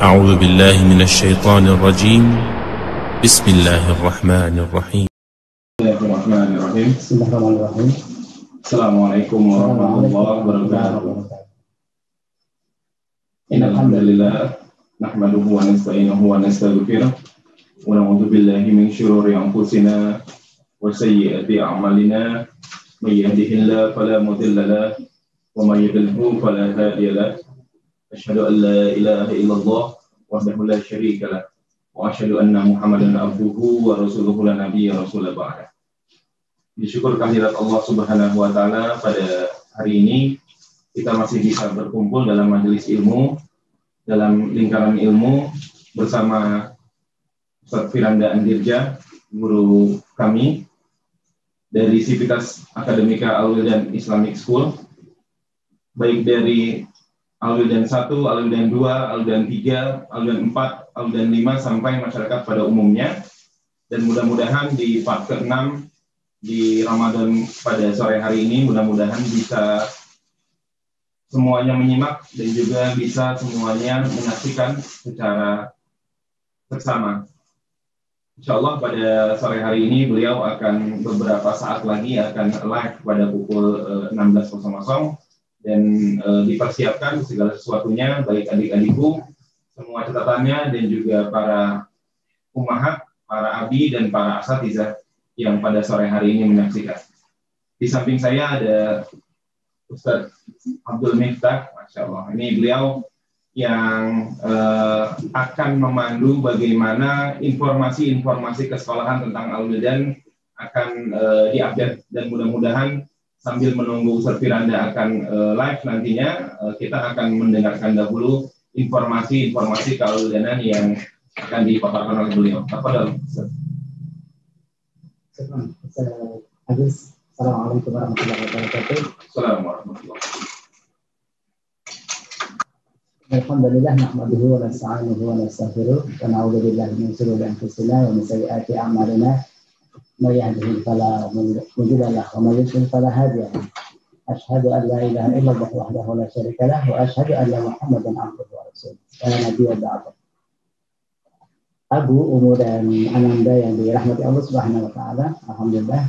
أعوذ بالله من الشيطان الرجيم بسم الله الرحمن الرحيم بسم الله الرحمن الرحيم بسم الله الرحمن الرحيم السلام عليكم ورحمة الله وبركاته إن الحمد لله نحمده ونستعينه ونستغفره ونعوذ بالله من شرور أنفسنا وسيئات أعمالنا من يهده الله فلا مضل له ومن يضلل فلا هادي له أشهد أن لا إله إلا الله وحده لا شريك له وأشهد أن محمدا عبده ورسوله لا نبي رسول بعده Disyukur kehadirat Allah Subhanahu wa taala pada hari ini kita masih bisa berkumpul dalam majelis ilmu dalam lingkaran ilmu bersama Ustaz Firanda Andirja guru kami dari Sivitas Akademika Alwil dan Islamic School baik dari aludan 1, aludan 2, aludan 3, aludan 4, aludan lima sampai masyarakat pada umumnya. Dan mudah-mudahan di part ke-6 di Ramadan pada sore hari ini mudah-mudahan bisa semuanya menyimak dan juga bisa semuanya menyaksikan secara bersama. Insya Allah pada sore hari ini beliau akan beberapa saat lagi akan live pada pukul 16.00 eh, dan e, dipersiapkan segala sesuatunya baik adik-adikku semua catatannya dan juga para umahat, para abi dan para asatiza yang pada sore hari ini menyaksikan. Di samping saya ada Ustadz Abdul Miftah, Masya Allah. Ini beliau yang e, akan memandu bagaimana informasi-informasi kesekolahan tentang Al-Medan akan e, diupdate dan mudah-mudahan sambil menunggu Ustaz Firanda akan uh, live nantinya, uh, kita akan mendengarkan dahulu informasi-informasi kalau kealulanan yang akan dipaparkan oleh beliau. Apa dalam? Assalamualaikum warahmatullahi wabarakatuh. Assalamualaikum warahmatullahi wabarakatuh. الحمد لله نحمده ونستعينه ونستغفره ونعوذ بالله من شرور انفسنا ومن سيئات اعمالنا يهده فلا مضل له يضلل فلا هادي له أشهد أن لا إله إلا الله وحده لا Abu, Umu dan Ananda yang dirahmati Allah Subhanahu wa taala. Alhamdulillah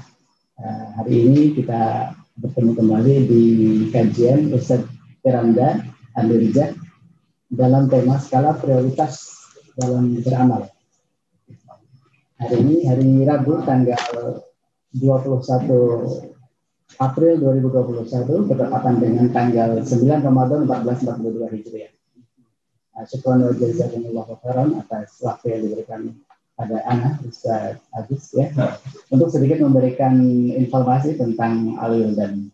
eh, hari ini kita bertemu kembali di kajian Ustaz Firanda Amirja dalam tema skala prioritas dalam beramal hari ini, hari Rabu tanggal 21 April 2021 bertepatan dengan tanggal 9 Ramadan 1442 Hijriah. Nah, Syukran wa jazakumullah khairan atas waktu yang diberikan pada Ana Ustaz Agus ya untuk sedikit memberikan informasi tentang Alil dan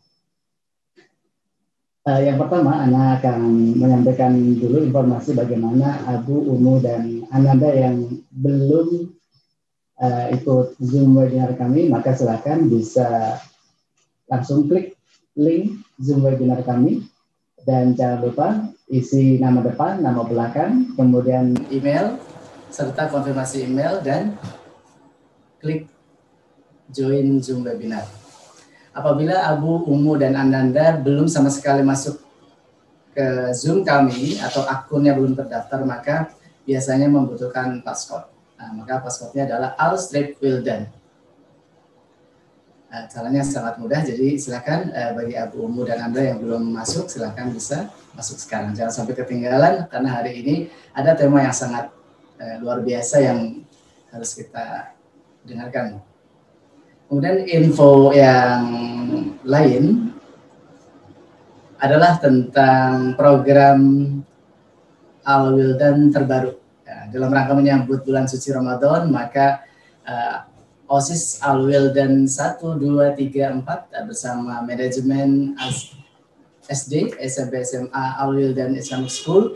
uh, yang pertama Ana akan menyampaikan dulu informasi bagaimana Abu Umu dan Ananda yang belum uh, ikut Zoom webinar kami, maka silakan bisa langsung klik link Zoom webinar kami dan jangan lupa isi nama depan, nama belakang, kemudian email serta konfirmasi email dan klik join Zoom webinar. Apabila Abu, Umu, dan Ananda belum sama sekali masuk ke Zoom kami atau akunnya belum terdaftar, maka biasanya membutuhkan password. Nah, maka passwordnya adalah al strip wildan. Nah, caranya sangat mudah, jadi silakan eh, bagi Abu Umu dan Anda yang belum masuk, silakan bisa masuk sekarang. Jangan sampai ketinggalan, karena hari ini ada tema yang sangat eh, luar biasa yang harus kita dengarkan. Kemudian info yang lain adalah tentang program Al Wildan terbaru dalam rangka menyambut bulan suci Ramadan, maka uh, OSIS Alwil dan 1, 2, 3, 4 bersama manajemen SD, SMP, SMA Alwil dan Islamic School.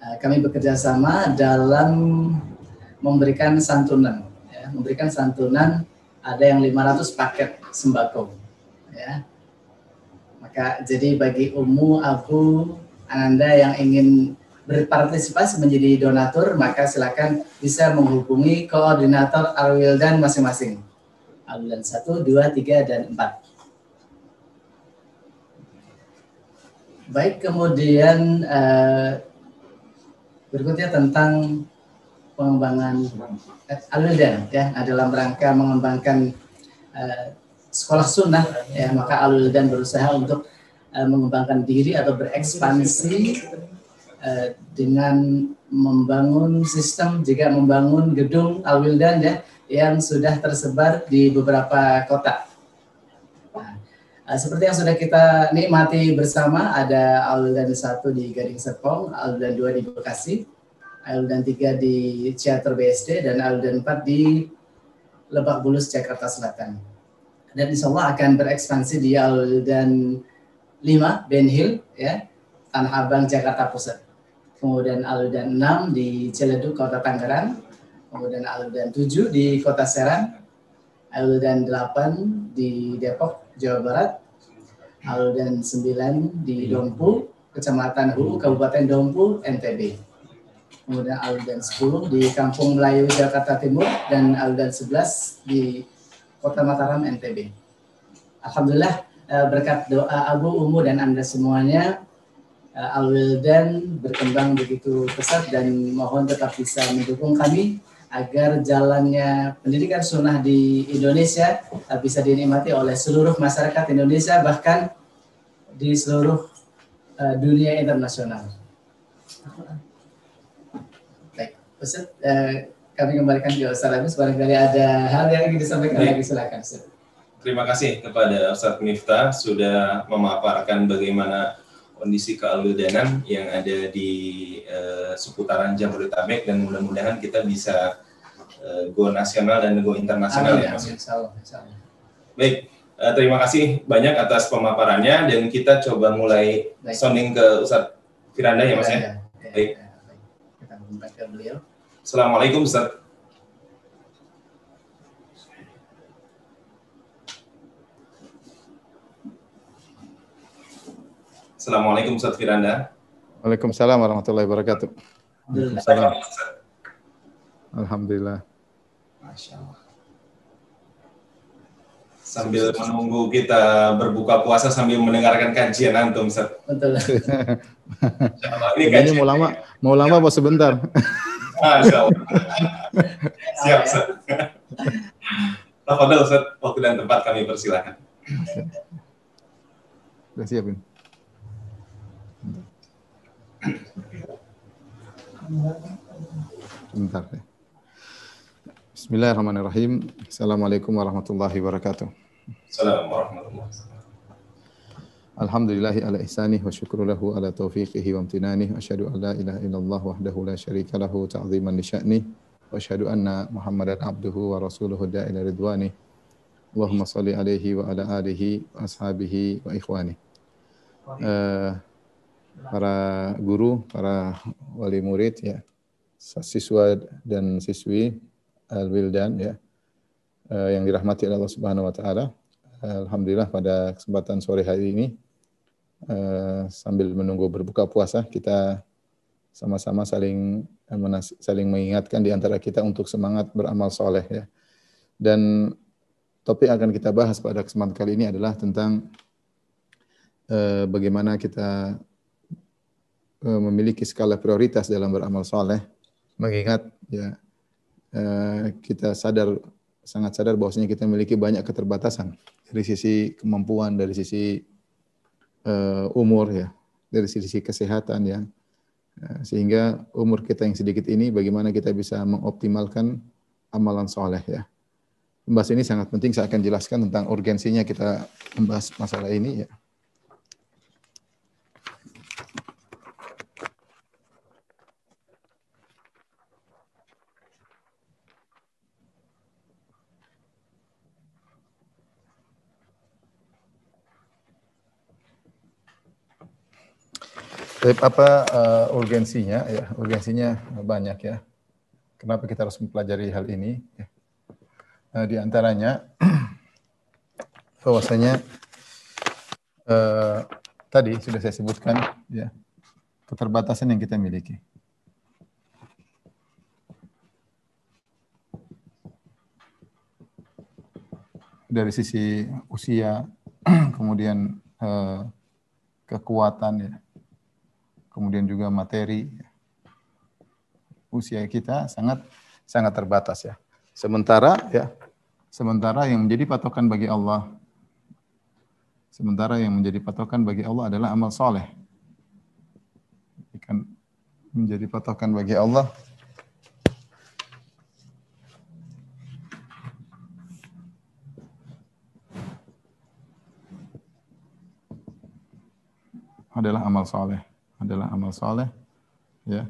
Uh, kami bekerja sama dalam memberikan santunan, ya, memberikan santunan ada yang 500 paket sembako. Ya. Maka jadi bagi Umu, aku Ananda yang ingin berpartisipasi menjadi donatur, maka silakan bisa menghubungi koordinator dan masing-masing. Arwildan 1, 2, 3, dan 4. Baik, kemudian uh, berikutnya tentang pengembangan uh, dan ya nah, dalam rangka mengembangkan uh, sekolah sunnah ya maka dan berusaha untuk uh, mengembangkan diri atau berekspansi Eh, dengan membangun sistem juga membangun gedung Alwildan ya yang sudah tersebar di beberapa kota. Nah, seperti yang sudah kita nikmati bersama ada Alwildan 1 di Gading Serpong, Alwildan 2 di Bekasi, Alwildan 3 di Ciater BSD dan Alwildan 4 di Lebak Bulus Jakarta Selatan. Dan insya Allah akan berekspansi di Alwildan 5 Ben Hill ya, Tanah Abang Jakarta Pusat kemudian aludan 6 di Ciledug Kota Tangerang, kemudian aludan 7 di Kota Serang, aludan 8 di Depok, Jawa Barat, aludan 9 di iya. Dompu, Kecamatan Hulu, Kabupaten Dompu, NTB. Kemudian aludan 10 di Kampung Melayu, Jakarta Timur, dan aludan 11 di Kota Mataram, NTB. Alhamdulillah eh, berkat doa Abu Umu dan Anda semuanya uh, eh, Alwil Dan berkembang begitu pesat dan mohon tetap bisa mendukung kami agar jalannya pendidikan sunnah di Indonesia uh, bisa dinikmati oleh seluruh masyarakat Indonesia bahkan di seluruh uh, dunia internasional. Baik, Ustaz, uh, kami kembalikan ke Ustaz Ramis, Barangkali ada hal yang ingin disampaikan lagi, silakan Ustaz. Terima kasih kepada Ustaz Miftah sudah memaparkan bagaimana kondisi kealudanan yang ada di uh, seputaran Jabodetabek dan mudah-mudahan kita bisa uh, go nasional dan go internasional ya Mas. Amin, Baik, uh, terima kasih banyak atas pemaparannya dan kita coba mulai Baik. sounding ke Ustadz Firanda ya Mas ya. ya, ya baik. Kita ke beliau. Assalamualaikum Ustadz. Assalamualaikum Ustaz Firanda. Waalaikumsalam warahmatullahi wabarakatuh. Waalaikumsalam. Alhamdulillah. Masya Sambil menunggu kita berbuka puasa sambil mendengarkan kajian antum, Ustaz. Betul. Ini, kajian. mau lama, mau lama apa sebentar? Masya Allah. Siap, Ustaz. Tafadhol Ustaz, waktu dan tempat kami persilahkan. Sudah siap, ini. Bentar deh. Bismillahirrahmanirrahim. Assalamualaikum warahmatullahi wabarakatuh. Assalamualaikum warahmatullahi wabarakatuh. Alhamdulillahi ala ihsanih wa syukru lahu ala taufiqihi wa amtinanih. Asyhadu an la ilaha illallah wahdahu la syarika lahu ta'ziman li sya'nih. Wa asyhadu anna Muhammadan abduhu wa rasuluhu da'ila ridwanih. Allahumma salli alaihi wa ala alihi wa ashabihi wa ikhwanih. Uh, para guru, para wali murid ya, siswa dan siswi al-wildan ya eh, yang dirahmati oleh Allah Subhanahu wa taala. Alhamdulillah pada kesempatan sore hari ini eh, sambil menunggu berbuka puasa kita sama-sama saling saling mengingatkan di antara kita untuk semangat beramal soleh ya. Dan topik yang akan kita bahas pada kesempatan kali ini adalah tentang eh, bagaimana kita Eh, memiliki skala prioritas dalam beramal soleh. Mengingat ya eh, kita sadar sangat sadar bahwasanya kita memiliki banyak keterbatasan dari sisi kemampuan, dari sisi eh, umur ya, dari sisi kesehatan ya. sehingga umur kita yang sedikit ini bagaimana kita bisa mengoptimalkan amalan soleh ya. Pembahasan ini sangat penting, saya akan jelaskan tentang urgensinya kita membahas masalah ini ya. apa uh, urgensinya? Ya, urgensinya banyak ya. Kenapa kita harus mempelajari hal ini? Ya. nah, di antaranya bahwasanya uh, tadi sudah saya sebutkan ya keterbatasan yang kita miliki. Dari sisi usia, kemudian uh, kekuatan ya kemudian juga materi usia kita sangat sangat terbatas ya. Sementara ya, sementara yang menjadi patokan bagi Allah sementara yang menjadi patokan bagi Allah adalah amal soleh. Ikan menjadi patokan bagi Allah adalah amal soleh adalah amal soleh ya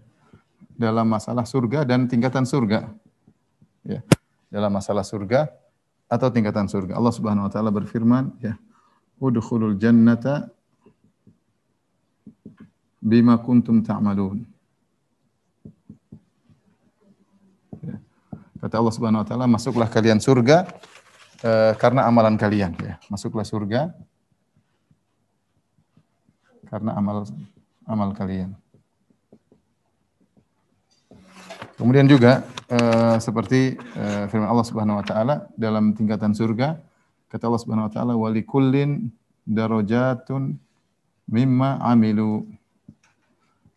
dalam masalah surga dan tingkatan surga ya dalam masalah surga atau tingkatan surga Allah Subhanahu wa taala berfirman ya udkhulul jannata bima kuntum ta'malun ya. kata Allah Subhanahu wa taala masuklah kalian surga e, karena amalan kalian ya masuklah surga karena amal amal kalian. Kemudian juga eh, seperti eh, firman Allah Subhanahu wa taala dalam tingkatan surga kata Allah Subhanahu wa taala walikullin darajatun mimma amilu.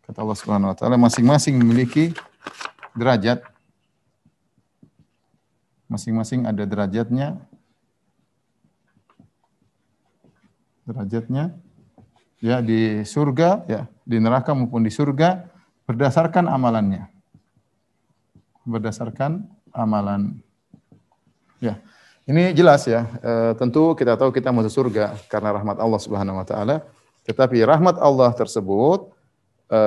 Kata Allah Subhanahu wa taala masing-masing memiliki derajat masing-masing ada derajatnya derajatnya ya di surga ya di neraka maupun di surga berdasarkan amalannya berdasarkan amalan ya ini jelas ya e, tentu kita tahu kita masuk surga karena rahmat Allah Subhanahu wa taala tetapi rahmat Allah tersebut e,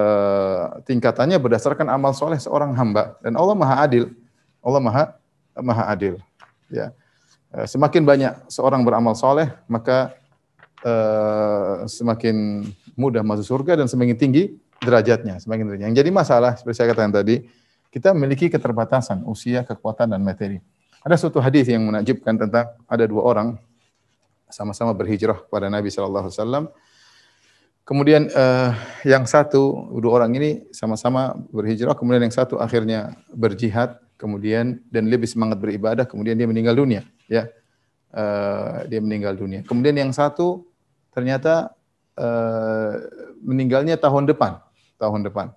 tingkatannya berdasarkan amal soleh seorang hamba dan Allah Maha Adil Allah Maha Maha Adil ya e, semakin banyak seorang beramal soleh maka uh, semakin mudah masuk surga dan semakin tinggi derajatnya, semakin tinggi. Yang jadi masalah seperti saya katakan tadi, kita memiliki keterbatasan usia, kekuatan dan materi. Ada suatu hadis yang menakjubkan tentang ada dua orang sama-sama berhijrah kepada Nabi Shallallahu Alaihi Wasallam. Kemudian uh, yang satu dua orang ini sama-sama berhijrah, kemudian yang satu akhirnya berjihad, kemudian dan lebih semangat beribadah, kemudian dia meninggal dunia. Ya, uh, dia meninggal dunia. Kemudian yang satu ternyata uh, meninggalnya tahun depan, tahun depan.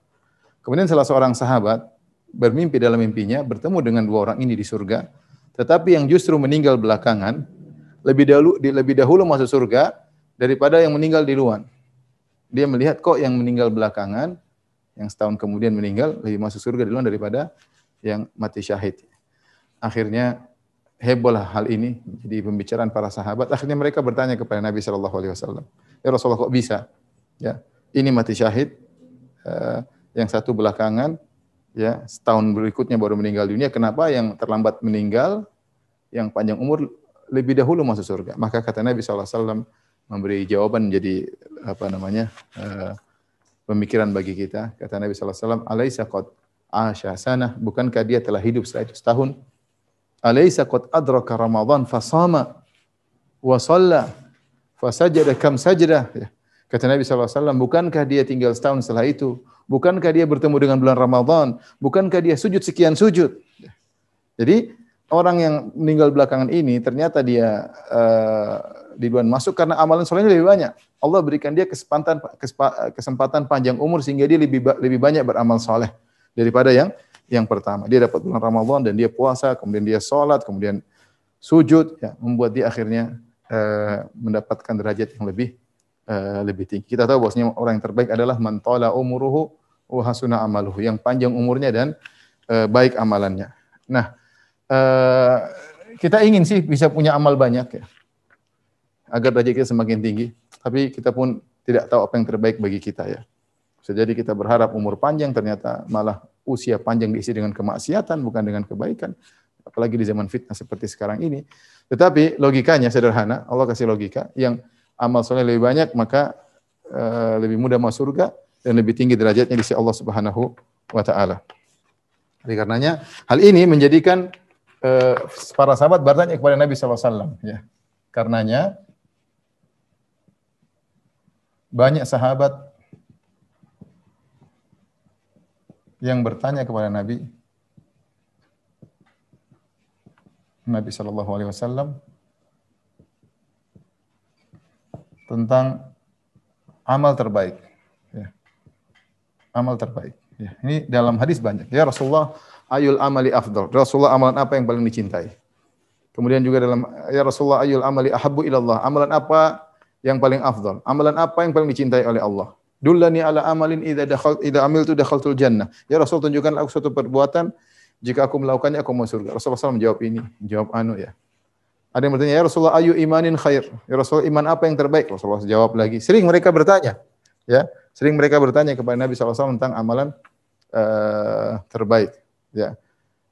Kemudian salah seorang sahabat bermimpi dalam mimpinya bertemu dengan dua orang ini di surga, tetapi yang justru meninggal belakangan lebih dahulu lebih dahulu masuk surga daripada yang meninggal di luar. Dia melihat kok yang meninggal belakangan yang setahun kemudian meninggal lebih masuk surga di luar daripada yang mati syahid. Akhirnya hebohlah hal ini di pembicaraan para sahabat. Akhirnya mereka bertanya kepada Nabi Shallallahu Alaihi Wasallam, ya Rasulullah kok bisa? Ya, ini mati syahid, uh, yang satu belakangan, ya setahun berikutnya baru meninggal dunia. Kenapa yang terlambat meninggal, yang panjang umur lebih dahulu masuk surga? Maka kata Nabi Shallallahu Alaihi Wasallam memberi jawaban jadi apa namanya uh, pemikiran bagi kita. Kata Nabi Shallallahu Alaihi Wasallam, Alaihissalam, qad sanah, bukankah dia telah hidup setahun? Alaysa qad adraka Ramadan fasama wa shalla sajada kam sajada Ya. Kata Nabi SAW, bukankah dia tinggal setahun setelah itu? Bukankah dia bertemu dengan bulan Ramadan? Bukankah dia sujud sekian sujud? Ya. Jadi orang yang meninggal belakangan ini ternyata dia uh, eh, bulan masuk karena amalan solehnya lebih banyak. Allah berikan dia kesempatan kesempatan panjang umur sehingga dia lebih lebih banyak beramal soleh daripada yang yang pertama. Dia dapat bulan Ramadan dan dia puasa, kemudian dia sholat, kemudian sujud, ya, membuat dia akhirnya uh, mendapatkan derajat yang lebih uh, lebih tinggi. Kita tahu bahwasanya orang yang terbaik adalah mantola umuruhu wahasuna amaluhu, yang panjang umurnya dan uh, baik amalannya. Nah, uh, kita ingin sih bisa punya amal banyak ya, agar derajat kita semakin tinggi. Tapi kita pun tidak tahu apa yang terbaik bagi kita ya. jadi kita berharap umur panjang ternyata malah usia panjang diisi dengan kemaksiatan bukan dengan kebaikan apalagi di zaman fitnah seperti sekarang ini tetapi logikanya sederhana Allah kasih logika yang amal soleh lebih banyak maka e, lebih mudah masuk surga dan lebih tinggi derajatnya di sisi Allah Subhanahu wa taala. Oleh karenanya hal ini menjadikan e, para sahabat bertanya kepada Nabi SAW. Ya. Karenanya banyak sahabat yang bertanya kepada Nabi Nabi Shallallahu Alaihi Wasallam tentang amal terbaik. Ya. Amal terbaik. Ya. Ini dalam hadis banyak. Ya Rasulullah, ayul amali Afdal ya Rasulullah amalan apa yang paling dicintai? Kemudian juga dalam ya Rasulullah ayul amali ahabbu ilallah. Amalan apa yang paling afdal Amalan apa yang paling dicintai oleh Allah? Dullani ala amalin idza dakhal idza amiltu dakhaltul jannah. Ya Rasul tunjukkan aku suatu perbuatan jika aku melakukannya aku masuk surga. Rasulullah SAW menjawab ini, jawab anu ya. Ada yang bertanya, ya Rasulullah ayu imanin khair. Ya Rasulullah iman apa yang terbaik? Rasulullah SAW jawab lagi. Sering mereka bertanya, ya, sering mereka bertanya kepada Nabi SAW tentang amalan uh, terbaik, ya.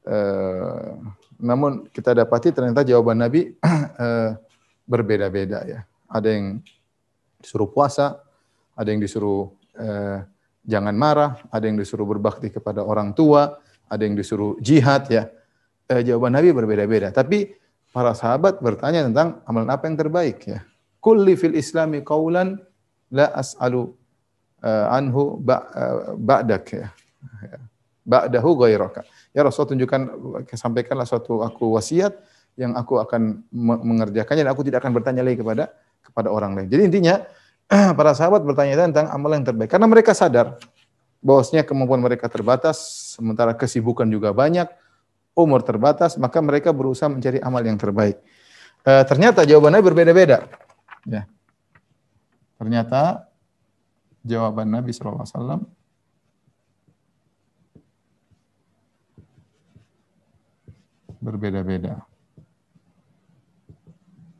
Uh, namun kita dapati ternyata jawaban Nabi uh, berbeda-beda ya. Ada yang disuruh puasa, ada yang disuruh eh, jangan marah, ada yang disuruh berbakti kepada orang tua, ada yang disuruh jihad ya. Eh, jawaban Nabi berbeda-beda, tapi para sahabat bertanya tentang amalan apa yang terbaik ya. Kulli fil islami qaulan la as'alu eh, anhu ba, eh, ba'dak ya. Ba'dahu ghairaka. Ya Rasul tunjukkan sampaikanlah suatu aku wasiat yang aku akan mengerjakannya dan aku tidak akan bertanya lagi kepada kepada orang lain. Jadi intinya Ah, para sahabat bertanya tentang amal yang terbaik karena mereka sadar bahwasanya kemampuan mereka terbatas, sementara kesibukan juga banyak, umur terbatas, maka mereka berusaha mencari amal yang terbaik. E, ternyata jawabannya berbeda-beda. Ya. Ternyata jawaban Nabi SAW berbeda-beda.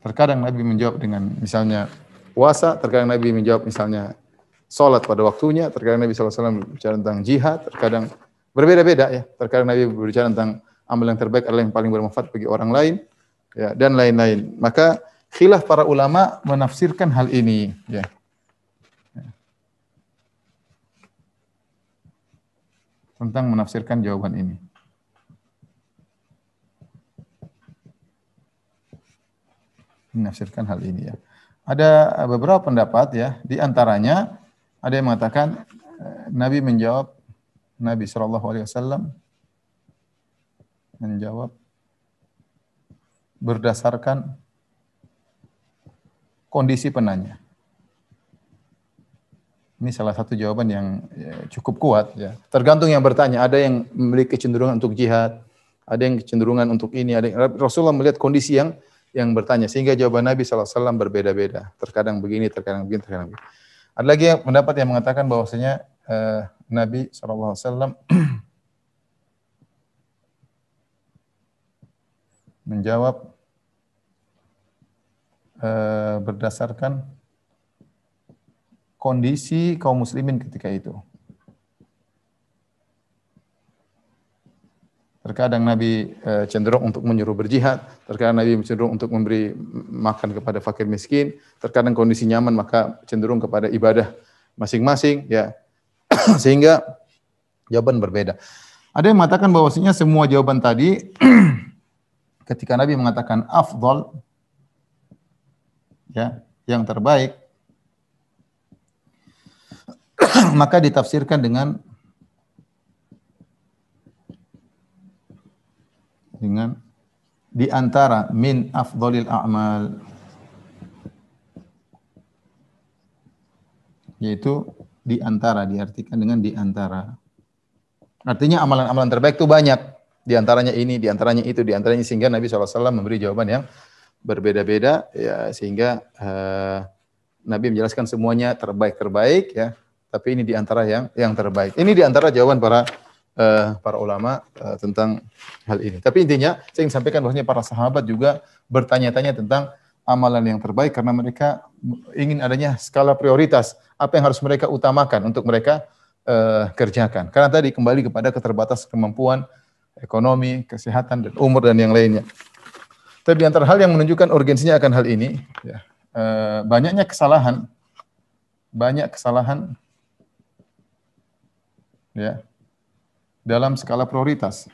Terkadang Nabi menjawab dengan misalnya puasa, terkadang Nabi menjawab misalnya salat pada waktunya, terkadang Nabi SAW bicara tentang jihad, terkadang berbeda-beda ya. Terkadang Nabi berbicara tentang amal yang terbaik adalah yang paling bermanfaat bagi orang lain ya, dan lain-lain. Maka khilaf para ulama menafsirkan hal ini ya. tentang menafsirkan jawaban ini. Menafsirkan hal ini ya. Ada beberapa pendapat ya, di antaranya ada yang mengatakan eh, Nabi menjawab Nabi Shallallahu Alaihi Wasallam menjawab berdasarkan kondisi penanya. Ini salah satu jawaban yang ya, cukup kuat ya. Tergantung yang bertanya, ada yang memiliki kecenderungan untuk jihad, ada yang kecenderungan untuk ini, ada yang, Rasulullah melihat kondisi yang yang bertanya sehingga jawaban Nabi SAW berbeda-beda terkadang begini terkadang begini terkadang begini. ada lagi yang pendapat yang mengatakan bahwasanya uh, Nabi SAW menjawab uh, berdasarkan kondisi kaum muslimin ketika itu Terkadang Nabi eh, cenderung untuk menyuruh berjihad, terkadang Nabi cenderung untuk memberi makan kepada fakir miskin, terkadang kondisi nyaman maka cenderung kepada ibadah masing-masing ya. Sehingga jawaban berbeda. Ada yang mengatakan bahwasanya semua jawaban tadi ketika Nabi mengatakan afdol ya, yang terbaik maka ditafsirkan dengan dengan di antara min afdholil a'mal yaitu di antara diartikan dengan di antara artinya amalan-amalan terbaik itu banyak di antaranya ini di antaranya itu di antaranya sehingga Nabi SAW memberi jawaban yang berbeda-beda ya sehingga uh, Nabi menjelaskan semuanya terbaik-terbaik ya tapi ini di antara yang yang terbaik ini di antara jawaban para uh, para ulama uh, tentang hal ini. Tapi intinya saya ingin sampaikan bahwasanya para sahabat juga bertanya-tanya tentang amalan yang terbaik karena mereka ingin adanya skala prioritas apa yang harus mereka utamakan untuk mereka uh, kerjakan. Karena tadi kembali kepada keterbatas kemampuan ekonomi, kesehatan dan umur dan yang lainnya. Tapi antara hal yang menunjukkan urgensinya akan hal ini, ya, uh, banyaknya kesalahan, banyak kesalahan, ya, dalam skala prioritas.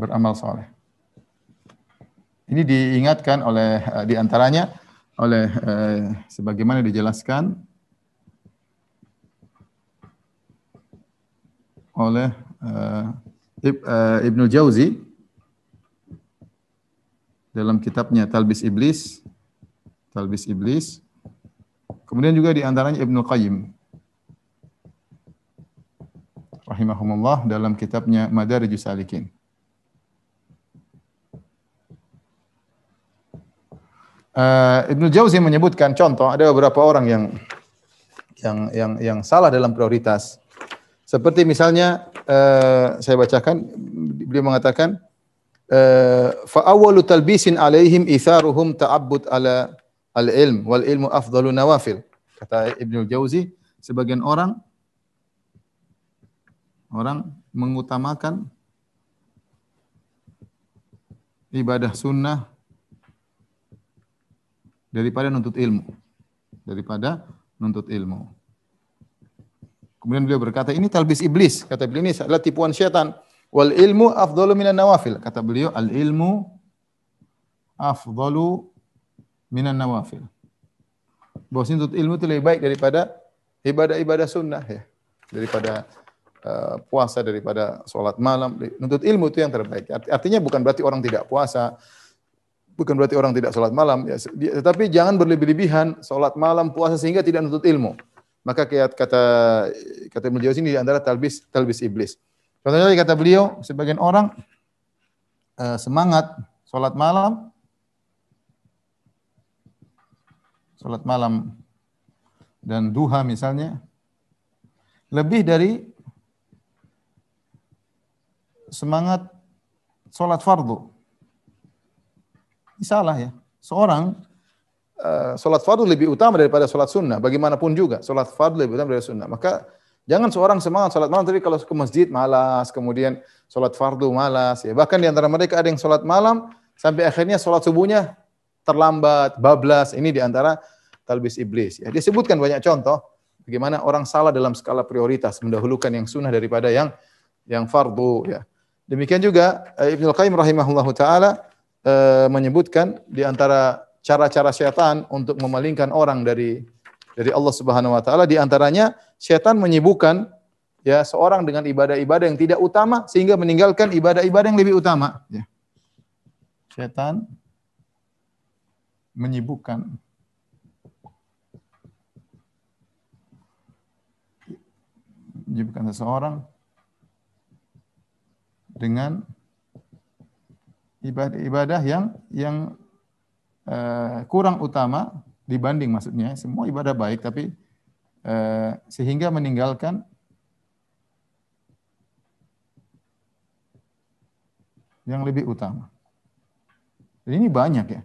Beramal soleh. Ini diingatkan oleh eh, diantaranya oleh eh, sebagaimana dijelaskan oleh eh, eh Ibnu Jauzi dalam kitabnya Talbis Iblis, Talbis Iblis. Kemudian juga diantaranya Ibnu Qayyim rahimahumullah dalam kitabnya Madarijus Salikin. Uh, Ibnu Jauzi menyebutkan contoh ada beberapa orang yang yang yang yang salah dalam prioritas. Seperti misalnya uh, saya bacakan beliau mengatakan uh, fa awwalu talbisin alaihim itharuhum ta'abbud ala al-ilm wal ilmu afdalu nawafil. Kata Ibnu Jauzi sebagian orang Orang mengutamakan ibadah sunnah daripada nuntut ilmu. Daripada nuntut ilmu. Kemudian beliau berkata, ini talbis iblis. Kata beliau, ini adalah tipuan syaitan. Wal ilmu afdalu minan nawafil. Kata beliau, al ilmu afdalu minan nawafil. Bahwa nuntut ilmu itu lebih baik daripada ibadah-ibadah sunnah ya. Daripada Eh, puasa daripada sholat malam. Nuntut ilmu itu yang terbaik. Artinya bukan berarti orang tidak puasa, bukan berarti orang tidak sholat malam. Ya, tetapi jangan berlebih-lebihan sholat malam, puasa sehingga tidak nuntut ilmu. Maka kata kata beliau sini antara talbis talbis iblis. Contohnya kata beliau, sebagian orang uh, semangat sholat malam, sholat malam dan duha misalnya, lebih dari semangat sholat fardu. Ini salah ya. Seorang uh, sholat fardu lebih utama daripada sholat sunnah. Bagaimanapun juga, sholat fardu lebih utama daripada sunnah. Maka jangan seorang semangat sholat malam, tapi kalau ke masjid malas, kemudian sholat fardu malas. Ya. Bahkan di antara mereka ada yang sholat malam, sampai akhirnya sholat subuhnya terlambat, bablas. Ini di antara talbis iblis. Ya. Disebutkan banyak contoh bagaimana orang salah dalam skala prioritas, mendahulukan yang sunnah daripada yang yang fardu. Ya. Demikian juga eh, Ibnu Qayyim rahimahullahu taala e, menyebutkan di antara cara-cara syaitan untuk memalingkan orang dari dari Allah Subhanahu wa taala di antaranya syaitan menyibukkan ya seorang dengan ibadah-ibadah yang tidak utama sehingga meninggalkan ibadah-ibadah yang lebih utama ya. Syaitan menyibukkan menyibukkan seseorang dengan ibadah-ibadah yang yang uh, kurang utama dibanding maksudnya semua ibadah baik tapi uh, sehingga meninggalkan yang lebih utama. Jadi ini banyak ya.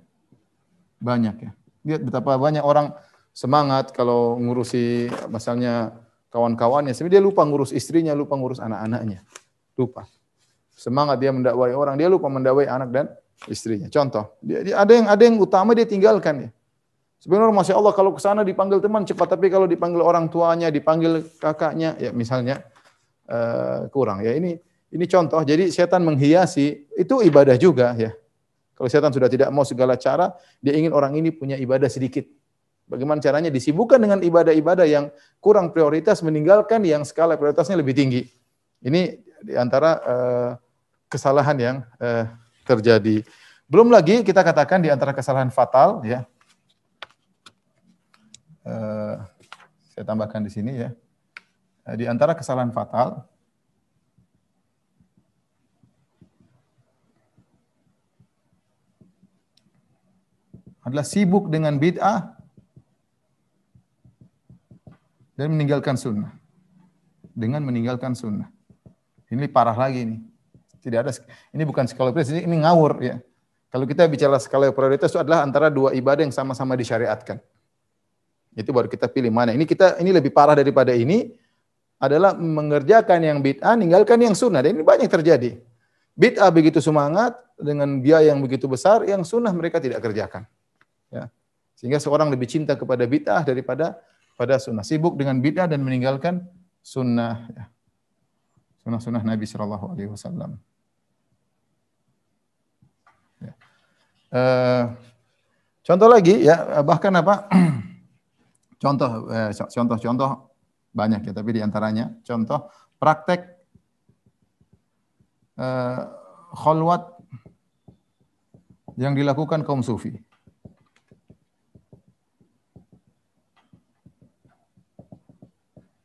Banyak ya. Lihat betapa banyak orang semangat kalau ngurusi misalnya kawan-kawannya, sebenarnya dia lupa ngurus istrinya, lupa ngurus anak-anaknya. Lupa semangat dia mendakwai orang, dia lupa mendakwai anak dan istrinya. Contoh, dia, dia, ada yang ada yang utama dia tinggalkan ya. Sebenarnya masih Allah kalau ke sana dipanggil teman cepat, tapi kalau dipanggil orang tuanya, dipanggil kakaknya, ya misalnya uh, kurang. Ya ini ini contoh. Jadi setan menghiasi itu ibadah juga ya. Kalau setan sudah tidak mau segala cara, dia ingin orang ini punya ibadah sedikit. Bagaimana caranya disibukkan dengan ibadah-ibadah yang kurang prioritas, meninggalkan yang skala prioritasnya lebih tinggi. Ini diantara uh, eh, kesalahan yang eh, terjadi. Belum lagi kita katakan di antara kesalahan fatal ya. Eh, saya tambahkan di sini ya. Eh, di antara kesalahan fatal adalah sibuk dengan bid'ah dan meninggalkan sunnah. Dengan meninggalkan sunnah. Ini parah lagi nih tidak ada ini bukan skala prioritas, ini ngawur ya. Kalau kita bicara skala prioritas itu adalah antara dua ibadah yang sama-sama disyariatkan. Itu baru kita pilih mana. Ini kita ini lebih parah daripada ini adalah mengerjakan yang bid'ah, ninggalkan yang sunnah. Dan ini banyak terjadi. Bid'ah begitu semangat dengan biaya yang begitu besar, yang sunnah mereka tidak kerjakan. Ya. Sehingga seorang lebih cinta kepada bid'ah daripada pada sunnah. Sibuk dengan bid'ah dan meninggalkan sunnah. Ya. Sunnah-sunnah Nabi Shallallahu Alaihi Wasallam. Eh, contoh lagi ya, bahkan apa? contoh, eh, contoh-contoh eh, banyak ya, tapi diantaranya contoh praktek eh, kholwat yang dilakukan kaum sufi.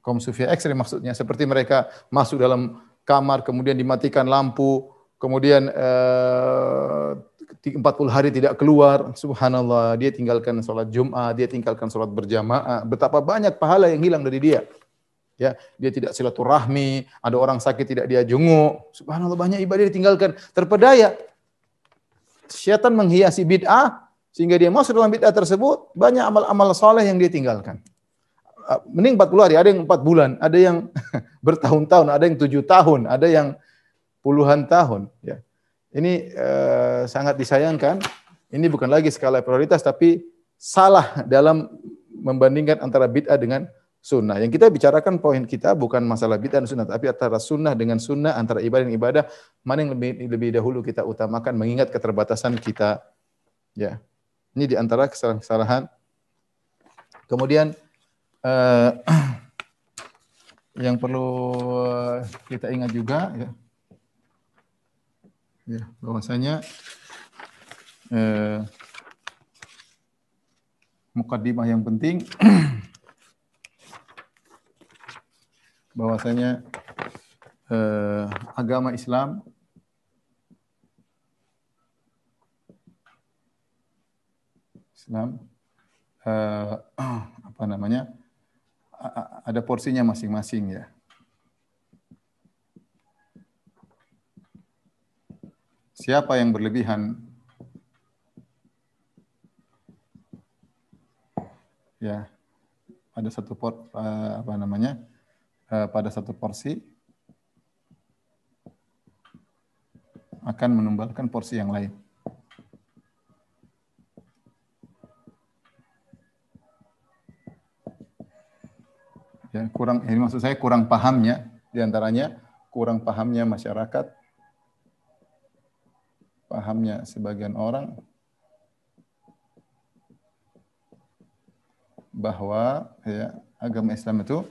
Kaum sufi ekstrim maksudnya, seperti mereka masuk dalam kamar, kemudian dimatikan lampu, kemudian eh, 40 hari tidak keluar, subhanallah, dia tinggalkan sholat Jumat, dia tinggalkan sholat berjamaah, betapa banyak pahala yang hilang dari dia. Ya, dia tidak silaturahmi, ada orang sakit tidak dia jenguk, subhanallah banyak ibadah ditinggalkan, terpedaya. Syaitan menghiasi bid'ah sehingga dia masuk dalam bid'ah tersebut, banyak amal-amal soleh yang dia tinggalkan. Ah, mending 40 hari, ada yang 4 bulan, ada yang bertahun-tahun, ada yang 7 tahun, ada yang puluhan tahun. Ya. Ini eh, sangat disayangkan. Ini bukan lagi skala prioritas, tapi salah dalam membandingkan antara bid'ah dengan sunnah. Yang kita bicarakan poin kita bukan masalah bid'ah dan sunnah, tapi antara sunnah dengan sunnah, antara ibadah dan ibadah, mana yang lebih, lebih dahulu kita utamakan mengingat keterbatasan kita. Ya, Ini di antara kesalahan-kesalahan. Kemudian, eh, yang perlu kita ingat juga ya ya bahwasanya eh, mukadimah yang penting bahwasanya eh, agama Islam Islam eh, apa namanya ada porsinya masing-masing ya Siapa yang berlebihan? Ya, pada satu port eh, apa namanya? Eh, pada satu porsi akan menumbalkan porsi yang lain. Ya, kurang ini maksud saya kurang pahamnya diantaranya kurang pahamnya masyarakat pahamnya sebagian orang bahwa ya agama Islam itu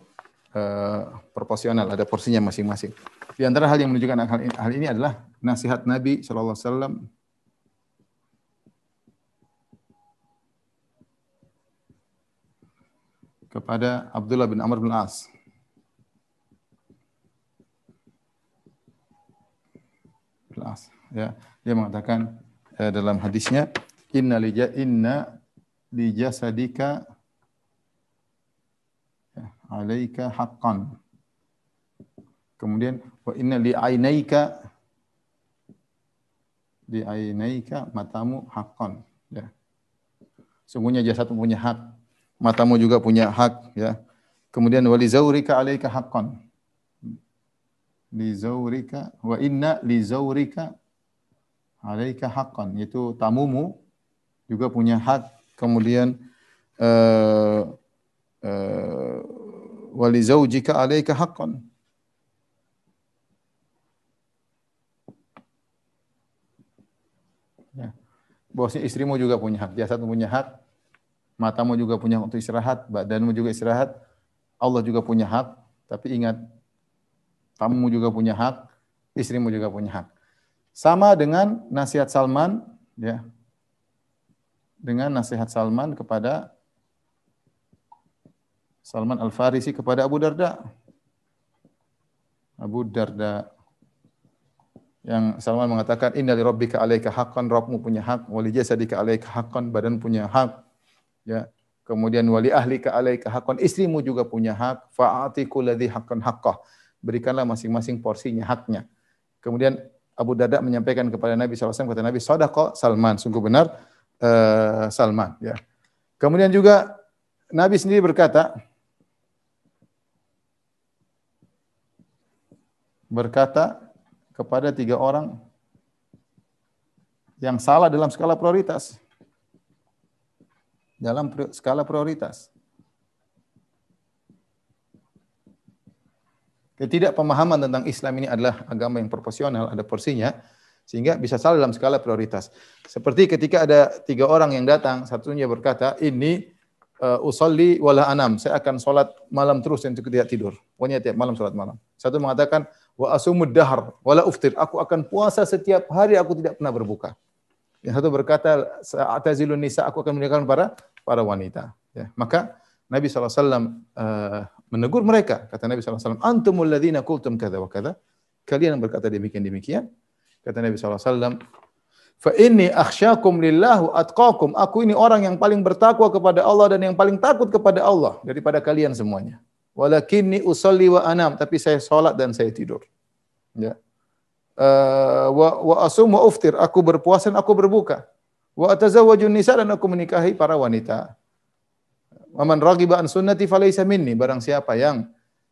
uh, proporsional, ada porsinya masing-masing. Di antara hal yang menunjukkan hal, hal ini adalah nasihat Nabi Shallallahu Alaihi Wasallam kepada Abdullah bin Amr bin As. Bin As, ya. Dia mengatakan eh, dalam hadisnya, inna lija inna jasadika ya, alaika haqqan. Kemudian wa inna li ainaika li ainaika matamu haqqan ya. Sungguhnya jasad punya hak, matamu juga punya hak ya. Kemudian wa li zaurika alaika haqqan. Li zaurika wa inna li zaurika alaika haqqan yaitu tamumu juga punya hak kemudian uh, eh, uh, eh, wali zaujika alaika haqqan ya. bosnya istrimu juga punya hak jasadmu punya hak matamu juga punya hak untuk istirahat badanmu juga istirahat Allah juga punya hak tapi ingat tamumu juga punya hak istrimu juga punya hak sama dengan nasihat Salman, ya. Dengan nasihat Salman kepada Salman Al-Farisi kepada Abu Darda. Abu Darda yang Salman mengatakan inna li rabbika alaika haqqan Rabbmu punya hak wali jasadika alaika haqqan badan punya hak ya kemudian wali ahlika alaika haqqan istrimu juga punya hak faatiku kulladhi haqqan haqqah berikanlah masing-masing porsinya haknya kemudian Abu Darda menyampaikan kepada Nabi SAW, kata Nabi, kok Salman, sungguh benar uh, Salman. Ya. Kemudian juga Nabi sendiri berkata, berkata kepada tiga orang yang salah dalam skala prioritas. Dalam skala prioritas. tidak pemahaman tentang Islam ini adalah agama yang proporsional, ada porsinya, sehingga bisa salah dalam skala prioritas. Seperti ketika ada tiga orang yang datang, satunya berkata, ini uh, usolli wala anam, saya akan sholat malam terus dan tidak tidur. Pokoknya tiap malam sholat malam. Satu mengatakan, wa asumud dahar wala uftir, aku akan puasa setiap hari, aku tidak pernah berbuka. Yang satu berkata, sa'atazilun nisa, aku akan meninggalkan para para wanita. Ya, maka Nabi SAW uh, eh, menegur mereka. Kata Nabi SAW, Antumul ladhina kultum kada wa kada. Kalian yang berkata demikian-demikian. Kata Nabi SAW, Fa inni akhsyakum lillahu atqakum. Aku ini orang yang paling bertakwa kepada Allah dan yang paling takut kepada Allah daripada kalian semuanya. Walakinni usalli wa anam, tapi saya sholat dan saya tidur. Ya. Uh, wa wa asum wa uftir, aku berpuasa dan aku berbuka. Wa atazawwaju nisa dan aku menikahi para wanita. Maman ragiba an sunnati falaysa minni. Barang siapa yang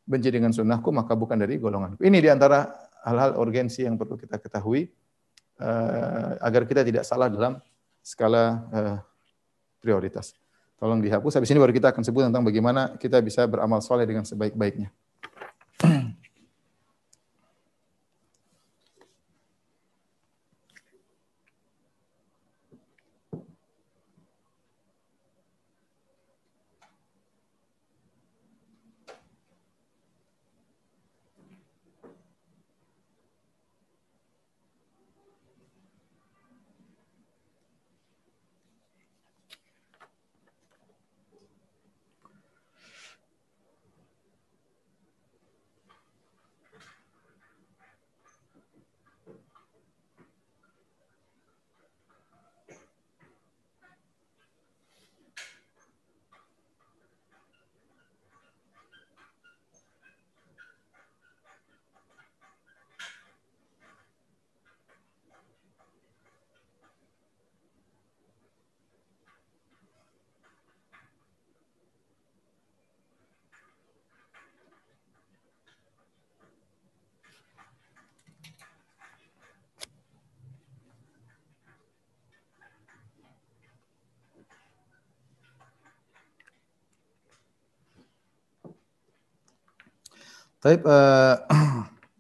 benci dengan sunnahku maka bukan dari golonganku. Ini diantara hal-hal urgensi yang perlu kita ketahui uh, agar kita tidak salah dalam skala uh, eh, prioritas. Tolong dihapus. Habis ini baru kita akan sebut tentang bagaimana kita bisa beramal soleh dengan sebaik-baiknya. طيب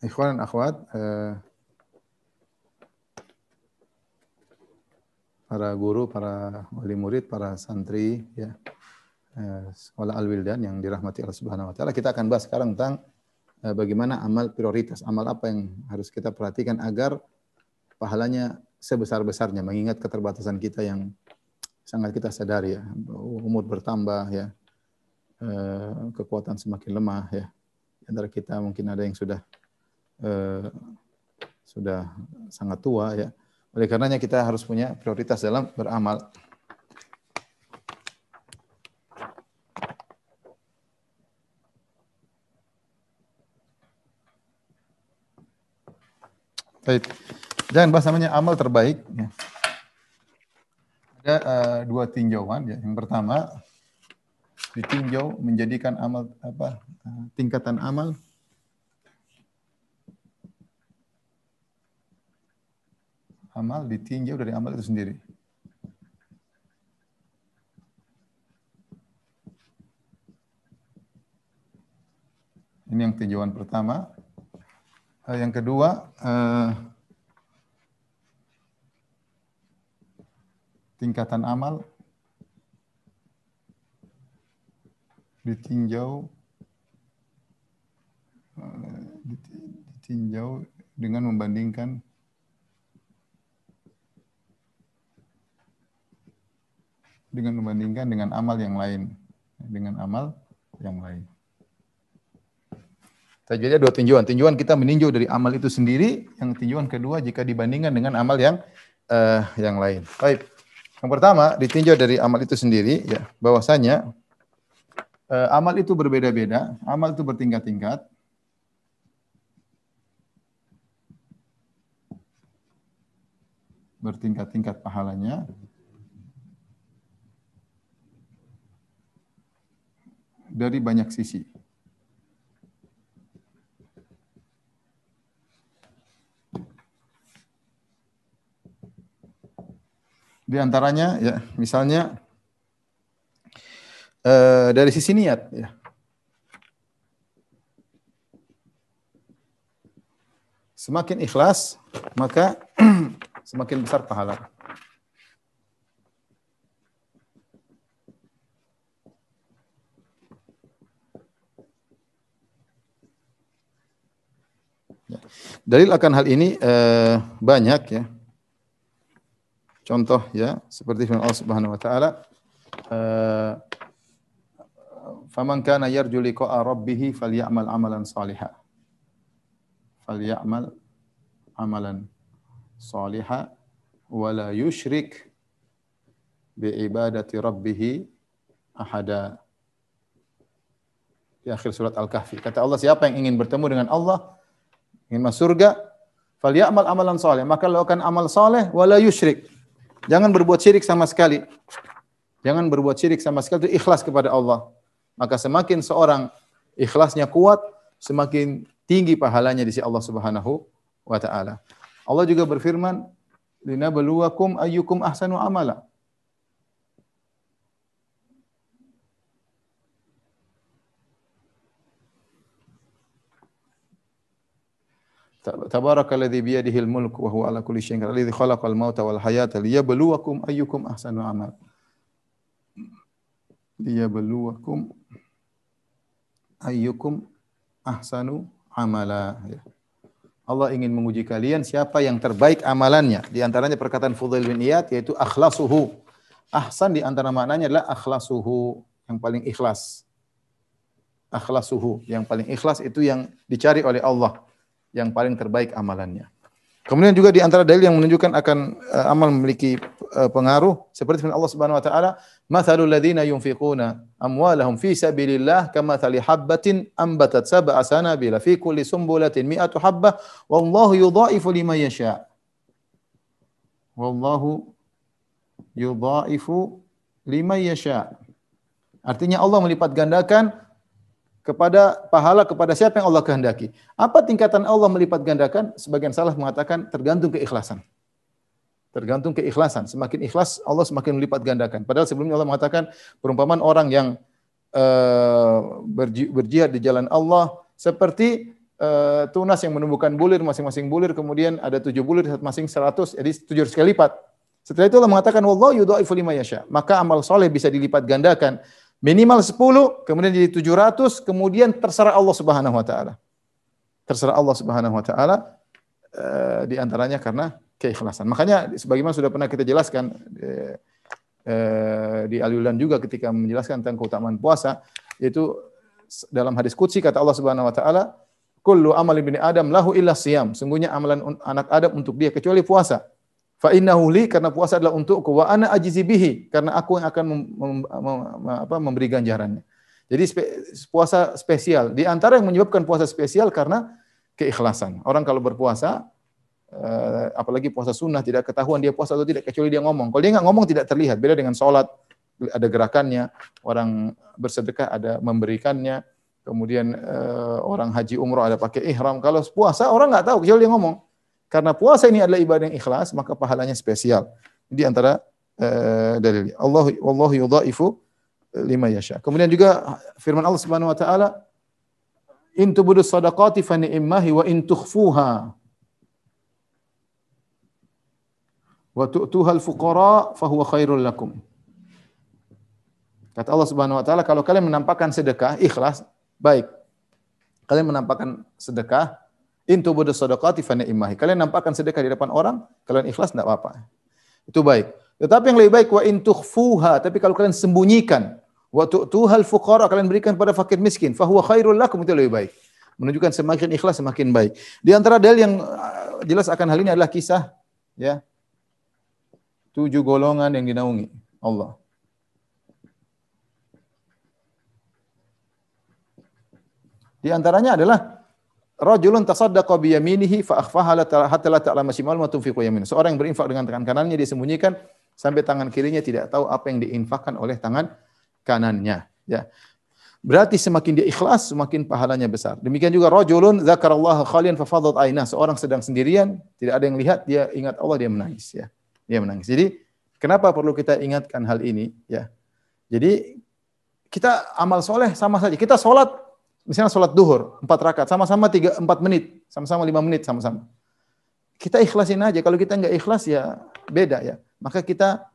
إخوان أخوات para guru, para wali murid, para santri ya sekolah eh, Al Wildan yang dirahmati Allah Subhanahu wa taala. Kita akan bahas sekarang tentang eh, bagaimana amal prioritas, amal apa yang harus kita perhatikan agar pahalanya sebesar-besarnya mengingat keterbatasan kita yang sangat kita sadari ya, umur bertambah ya, eh, kekuatan semakin lemah ya antara kita mungkin ada yang sudah eh, sudah sangat tua ya. Oleh karenanya kita harus punya prioritas dalam beramal. Baik. Jangan bahas namanya amal terbaik. Ya. Ada uh, dua tinjauan. Ya. Yang pertama, ditinjau menjadikan amal apa eh, tingkatan amal amal ditinjau dari amal itu sendiri. Ini yang tinjauan pertama. Eh, yang kedua, eh, tingkatan amal ditinjau eh, ditinjau dengan membandingkan dengan membandingkan dengan amal yang lain dengan amal yang lain. ada dua tinjauan. Tinjauan kita meninjau dari amal itu sendiri. Yang tinjauan kedua jika dibandingkan dengan amal yang uh, yang lain. Baik. Yang pertama ditinjau dari amal itu sendiri ya bahwasanya uh, amal itu berbeda-beda, amal itu bertingkat-tingkat. Bertingkat-tingkat pahalanya. Dari banyak sisi. Di antaranya ya, misalnya Eh, dari sisi niat ya. Semakin ikhlas, maka semakin besar pahala. Ya. Dari akan hal ini eh, banyak ya. Contoh ya, seperti firman Allah Subhanahu wa taala eh, Faman kana yarju liqa'a rabbih falyamal amalan salihah. Falyamal amalan salihah wa la yushrik bi ibadati rabbih ahada. Di akhir surat Al-Kahfi. Kata Allah, siapa yang ingin bertemu dengan Allah, ingin masuk surga, falyamal amalan saleh. Maka lakukan amal saleh wa la yusyrik. Jangan berbuat syirik sama sekali. Jangan berbuat syirik sama sekali itu ikhlas kepada Allah. Maka semakin seorang ikhlasnya kuat, semakin tinggi pahalanya di sisi Allah Subhanahu wa taala. Allah juga berfirman, Lina "Linabluwakum ayyukum ahsanu amala." Tabarakalladzi biyadihil mulku wa huwa ala kulli syai'in qadir. Alladzi khalaqal mauta wal hayata liyabluwakum ayyukum ahsanu amala. Liyabluwakum ayyukum ahsanu amala. Ya. Allah ingin menguji kalian siapa yang terbaik amalannya. Di antaranya perkataan Fudail bin Iyad yaitu akhlasuhu. Ahsan di antara maknanya adalah akhlasuhu, yang paling ikhlas. Akhlasuhu, yang paling ikhlas itu yang dicari oleh Allah, yang paling terbaik amalannya. Kemudian juga di antara dalil yang menunjukkan akan uh, amal memiliki uh, pengaruh seperti firman Allah Subhanahu wa taala, sabilillah ambatat Artinya Allah melipat gandakan kepada pahala kepada siapa yang Allah kehendaki. Apa tingkatan Allah melipat gandakan? Sebagian salah mengatakan tergantung keikhlasan. Tergantung keikhlasan. Semakin ikhlas, Allah semakin melipat gandakan. Padahal sebelumnya Allah mengatakan perumpamaan orang yang uh, berjihad di jalan Allah seperti uh, tunas yang menumbuhkan bulir, masing-masing bulir, kemudian ada tujuh bulir, masing-masing seratus, jadi tujuh kali lipat. Setelah itu Allah mengatakan, Wallahu yudha'ifu lima yasha. Maka amal soleh bisa dilipat gandakan. Minimal sepuluh kemudian jadi tujuh ratus kemudian terserah Allah Subhanahu wa taala. Terserah Allah Subhanahu wa taala Eh, di antaranya karena keikhlasan. Makanya sebagaimana sudah pernah kita jelaskan di eh, eh, di juga ketika menjelaskan tentang keutamaan puasa yaitu dalam hadis kutsi kata Allah Subhanahu wa taala kullu amali bin adam lahu illa siyam sungguhnya amalan anak adam untuk dia kecuali puasa fa innahu li karena puasa adalah untukku wa ana ajizi bihi karena aku yang akan mem, mem, mem, apa, memberi ganjarannya jadi spe, puasa spesial di antara yang menyebabkan puasa spesial karena keikhlasan. Orang kalau berpuasa, eh, apalagi puasa sunnah, tidak ketahuan dia puasa atau tidak, kecuali dia ngomong. Kalau dia nggak ngomong tidak terlihat. Beda dengan sholat, ada gerakannya. Orang bersedekah ada memberikannya. Kemudian eh, orang haji umroh ada pakai ihram. Kalau puasa orang nggak tahu, kecuali dia ngomong. Karena puasa ini adalah ibadah yang ikhlas, maka pahalanya spesial. Di antara eh, dalil Allah, Allah yudhaifu lima yasha. Kemudian juga firman Allah Subhanahu wa taala In tubudu sadaqati fa ni'mahi wa in tukhfuha wa tu'tuha al-fuqara fa huwa khairul lakum. Kata Allah Subhanahu wa taala, kalau kalian menampakkan sedekah ikhlas, baik. Kalian menampakkan sedekah, in tubudu sadaqati fa ni'mahi. Kalian nampakkan sedekah di depan orang, kalian ikhlas enggak apa-apa. Itu baik. Tetapi yang lebih baik wa in tukhfuha, tapi kalau kalian sembunyikan, wa tu'tuhal fuqara kalian berikan pada fakir miskin fahuwa khairul lakum itu lebih baik menunjukkan semakin ikhlas semakin baik di antara dalil yang uh, jelas akan hal ini adalah kisah ya tujuh golongan yang dinaungi Allah di antaranya adalah rajulun tasaddaqa bi yaminihi fa akhfaha hatta la ta'lama shimal ma tunfiqu yamin seorang yang berinfak dengan tangan kanannya disembunyikan sampai tangan kirinya tidak tahu apa yang diinfakkan oleh tangan kanannya. Ya. Berarti semakin dia ikhlas, semakin pahalanya besar. Demikian juga rajulun Zakarullah khalian fadlul aina. Seorang sedang sendirian, tidak ada yang lihat, dia ingat Allah, dia menangis. Ya. Dia menangis. Jadi, kenapa perlu kita ingatkan hal ini? Ya. Jadi, kita amal soleh sama saja. Kita sholat, misalnya sholat duhur, empat rakaat, sama-sama tiga, empat menit, sama-sama lima menit, sama-sama. Kita ikhlasin aja. Kalau kita nggak ikhlas ya beda ya. Maka kita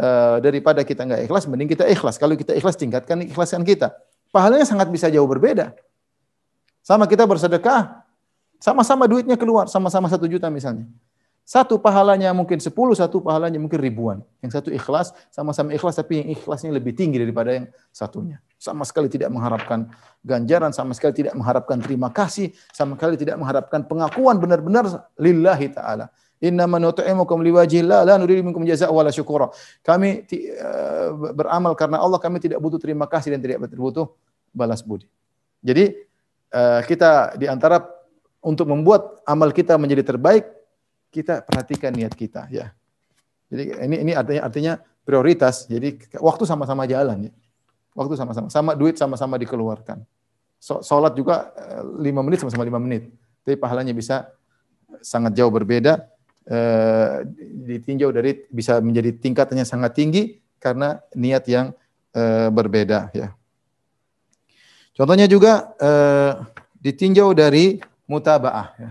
Eh, daripada kita nggak ikhlas, mending kita ikhlas. Kalau kita ikhlas, tingkatkan ikhlasan kita. Pahalanya sangat bisa jauh berbeda. Sama kita bersedekah, sama-sama duitnya keluar, sama-sama satu juta misalnya. Satu pahalanya mungkin sepuluh, satu pahalanya mungkin ribuan. Yang satu ikhlas, sama-sama ikhlas, tapi yang ikhlasnya lebih tinggi daripada yang satunya. Sama sekali tidak mengharapkan ganjaran, sama sekali tidak mengharapkan terima kasih, sama sekali tidak mengharapkan pengakuan benar-benar lillahi ta'ala. Inna manutu'imukum liwajillah la nuridu minkum jazaa'a wala syukura. Kami uh, beramal karena Allah, kami tidak butuh terima kasih dan tidak butuh balas budi. Jadi uh, kita di antara untuk membuat amal kita menjadi terbaik, kita perhatikan niat kita ya. Jadi ini ini artinya artinya prioritas. Jadi waktu sama-sama jalan ya. Waktu sama-sama, sama duit sama-sama dikeluarkan. Salat juga 5 eh, menit sama-sama 5 menit. Tapi pahalanya bisa sangat jauh berbeda Eh, ditinjau dari bisa menjadi tingkatnya sangat tinggi karena niat yang uh, berbeda ya. Contohnya juga uh, ditinjau dari mutabaah ya.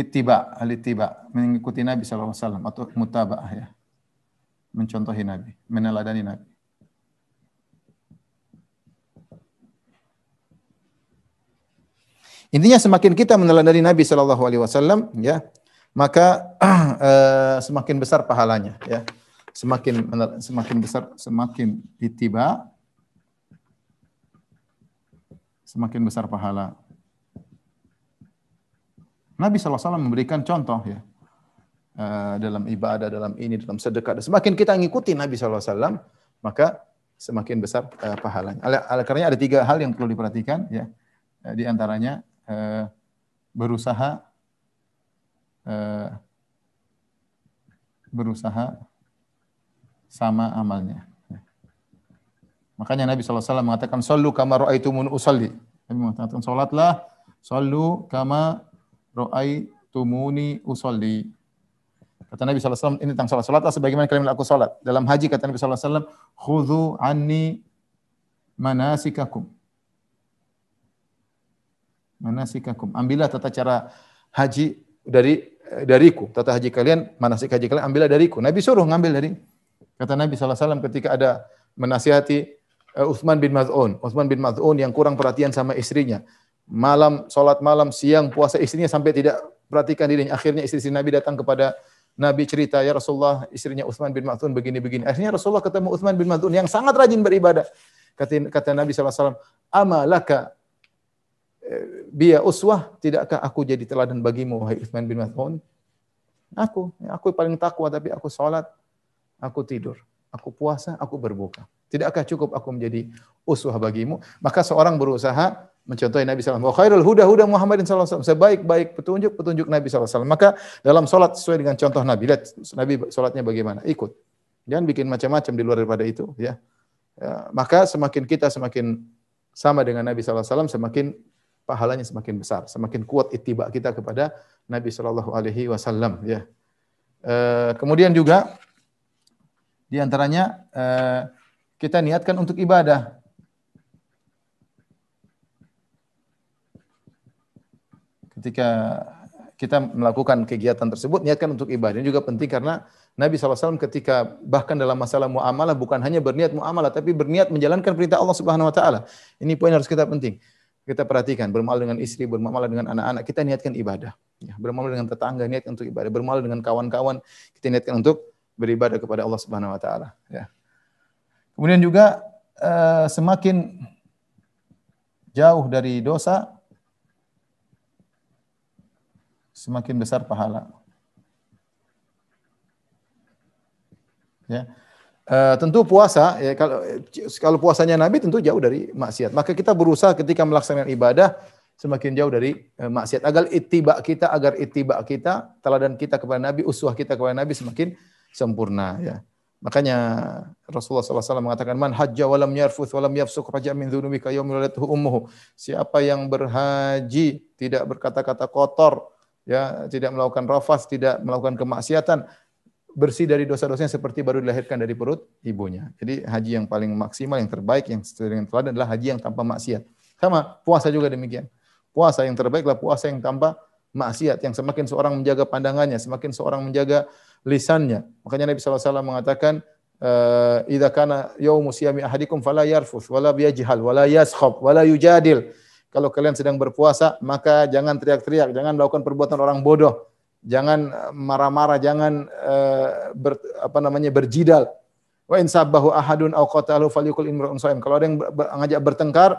ittiba al mengikuti Nabi sallallahu alaihi wasallam atau mutabaah ya mencontohi Nabi meneladani Nabi Intinya semakin kita meneladani Nabi Shallallahu Alaihi Wasallam, ya, maka uh, semakin besar pahalanya, ya, semakin semakin besar, semakin ditiba, semakin besar pahala. Nabi SAW memberikan contoh ya eh, dalam ibadah, dalam ini, dalam sedekah. Semakin kita ngikuti Nabi SAW, maka semakin besar eh, pahalanya. Oleh karena ada tiga hal yang perlu diperhatikan ya. diantaranya di antaranya eh, berusaha eh, berusaha sama amalnya. Makanya Nabi SAW mengatakan, Sallu kama ro'aitumun usalli. Nabi mengatakan, Salatlah, Sallu kama ro'aitumuni usalli. Kata Nabi SAW, ini tentang salat. Salatlah sebagaimana kalian melakukan salat. Dalam haji kata Nabi SAW, Khudu anni manasikakum manasikakum. Ambillah tata cara haji dari dariku. Tata haji kalian, manasik haji kalian ambillah dariku. Nabi suruh ngambil dari kata Nabi SAW ketika ada menasihati eh, Uthman bin Maz'un. Uthman bin Maz'un yang kurang perhatian sama istrinya. Malam, sholat malam, siang, puasa istrinya sampai tidak perhatikan dirinya. Akhirnya istri, -istri Nabi datang kepada Nabi cerita, ya Rasulullah istrinya Uthman bin Maz'un begini-begini. Akhirnya Rasulullah ketemu Uthman bin Maz'un yang sangat rajin beribadah. Kata, kata Nabi SAW, Amalaka biar uswah, tidakkah aku jadi teladan bagimu wahai Utsman bin Affan Aku, aku paling takwa tapi aku salat, aku tidur, aku puasa, aku berbuka. Tidakkah cukup aku menjadi uswah bagimu? Maka seorang berusaha mencontohi Nabi SAW. Wa khairul huda huda Muhammadin SAW. Sebaik-baik petunjuk, petunjuk Nabi SAW. Maka dalam sholat sesuai dengan contoh Nabi. Lihat Nabi sholatnya bagaimana. Ikut. Jangan bikin macam-macam di luar daripada itu. Ya. ya maka semakin kita semakin sama dengan Nabi SAW, semakin pahalanya semakin besar, semakin kuat ittiba kita kepada Nabi Shallallahu alaihi wasallam ya. E, kemudian juga diantaranya e, eh, kita niatkan untuk ibadah. Ketika kita melakukan kegiatan tersebut, niatkan untuk ibadah. Ini juga penting karena Nabi SAW ketika bahkan dalam masalah muamalah bukan hanya berniat muamalah, tapi berniat menjalankan perintah Allah Subhanahu Wa Taala. Ini poin harus kita penting. Kita perhatikan, bermalu dengan istri, bermalu dengan anak-anak, kita niatkan ibadah. Ya, bermalu dengan tetangga, niat untuk ibadah. Bermalu dengan kawan-kawan, kita niatkan untuk beribadah kepada Allah Subhanahu Wa Taala. Ya. Kemudian juga uh, semakin jauh dari dosa, semakin besar pahala. Ya. Eh, tentu puasa ya kalau kalau puasanya Nabi tentu jauh dari maksiat. Maka kita berusaha ketika melaksanakan ibadah semakin jauh dari uh, maksiat agar ittiba kita agar ittiba kita teladan kita kepada Nabi, uswah kita kepada Nabi semakin sempurna ya. Makanya Rasulullah SAW mengatakan man hajja walam yarfuth walam yafsuk raja min dhunubi yaumil ummuhu. Siapa yang berhaji tidak berkata-kata kotor, ya tidak melakukan rafas, tidak melakukan kemaksiatan, bersih dari dosa-dosanya seperti baru dilahirkan dari perut ibunya. Jadi haji yang paling maksimal, yang terbaik, yang sesuai dengan teladan adalah haji yang tanpa maksiat. Sama puasa juga demikian. Puasa yang terbaik adalah puasa yang tanpa maksiat. Yang semakin seorang menjaga pandangannya, semakin seorang menjaga lisannya. Makanya Nabi SAW mengatakan, eh, idza kana yaumu siyami ahadikum fala yarfuth wala yajhal wala yaskhab wala yujadil. Kalau kalian sedang berpuasa, maka jangan teriak-teriak, jangan melakukan perbuatan orang bodoh jangan eh, marah-marah, jangan uh, ber, apa namanya berjidal. Wa sabbahu ahadun aw qatalahu falyakul imra'un shaim. Kalau ada yang ber, ngajak bertengkar,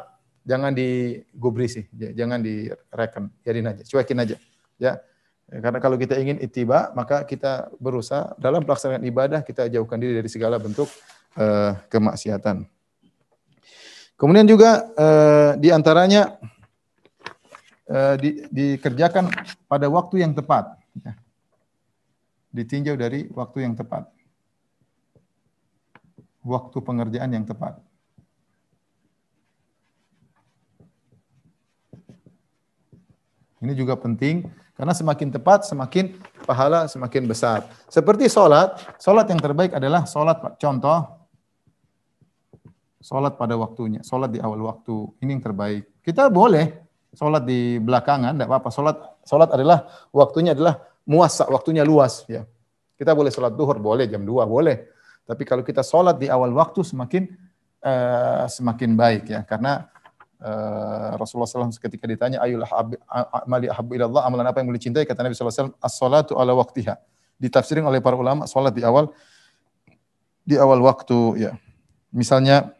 jangan digubrisi, jangan direken, biarin aja, cuekin aja. Ya. Karena kalau kita ingin itiba, maka kita berusaha dalam pelaksanaan ibadah kita jauhkan diri dari segala bentuk uh, kemaksiatan. Kemudian juga uh, di antaranya uh, di, dikerjakan pada waktu yang tepat. Ya. Ditinjau dari waktu yang tepat. Waktu pengerjaan yang tepat. Ini juga penting karena semakin tepat semakin pahala semakin besar. Seperti sholat, sholat yang terbaik adalah solat contoh sholat pada waktunya, sholat di awal waktu ini yang terbaik. Kita boleh sholat di belakangan, tidak apa-apa. sholat sholat adalah waktunya adalah muasa, waktunya luas. ya Kita boleh sholat duhur, boleh jam 2, boleh. Tapi kalau kita sholat di awal waktu semakin uh, semakin baik ya. Karena uh, Rasulullah SAW ketika ditanya, ayolah amali ahabu ilallah, amalan apa yang boleh cintai? Kata Nabi SAW, as ala waktiha. Ditafsirin oleh para ulama, sholat di awal di awal waktu ya. Misalnya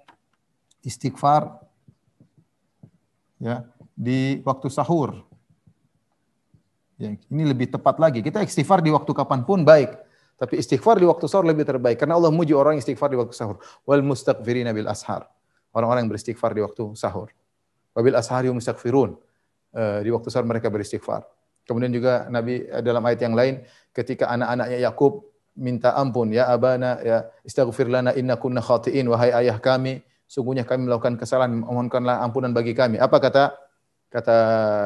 istighfar ya di waktu sahur Ya, ini lebih tepat lagi. Kita istighfar di waktu kapanpun baik. Tapi istighfar di waktu sahur lebih terbaik. Karena Allah muji orang istighfar di waktu sahur. Wal mustaqfirina bil ashar. Orang-orang yang beristighfar di waktu sahur. Wabil ashari mustaqfirun. Eh, di waktu sahur mereka beristighfar. Kemudian juga Nabi eh, dalam ayat yang lain ketika anak-anaknya Yakub minta ampun ya abana ya istighfir lana inna kunna khatiin wahai ayah kami sungguhnya kami melakukan kesalahan mohonkanlah ampunan bagi kami. Apa kata Kata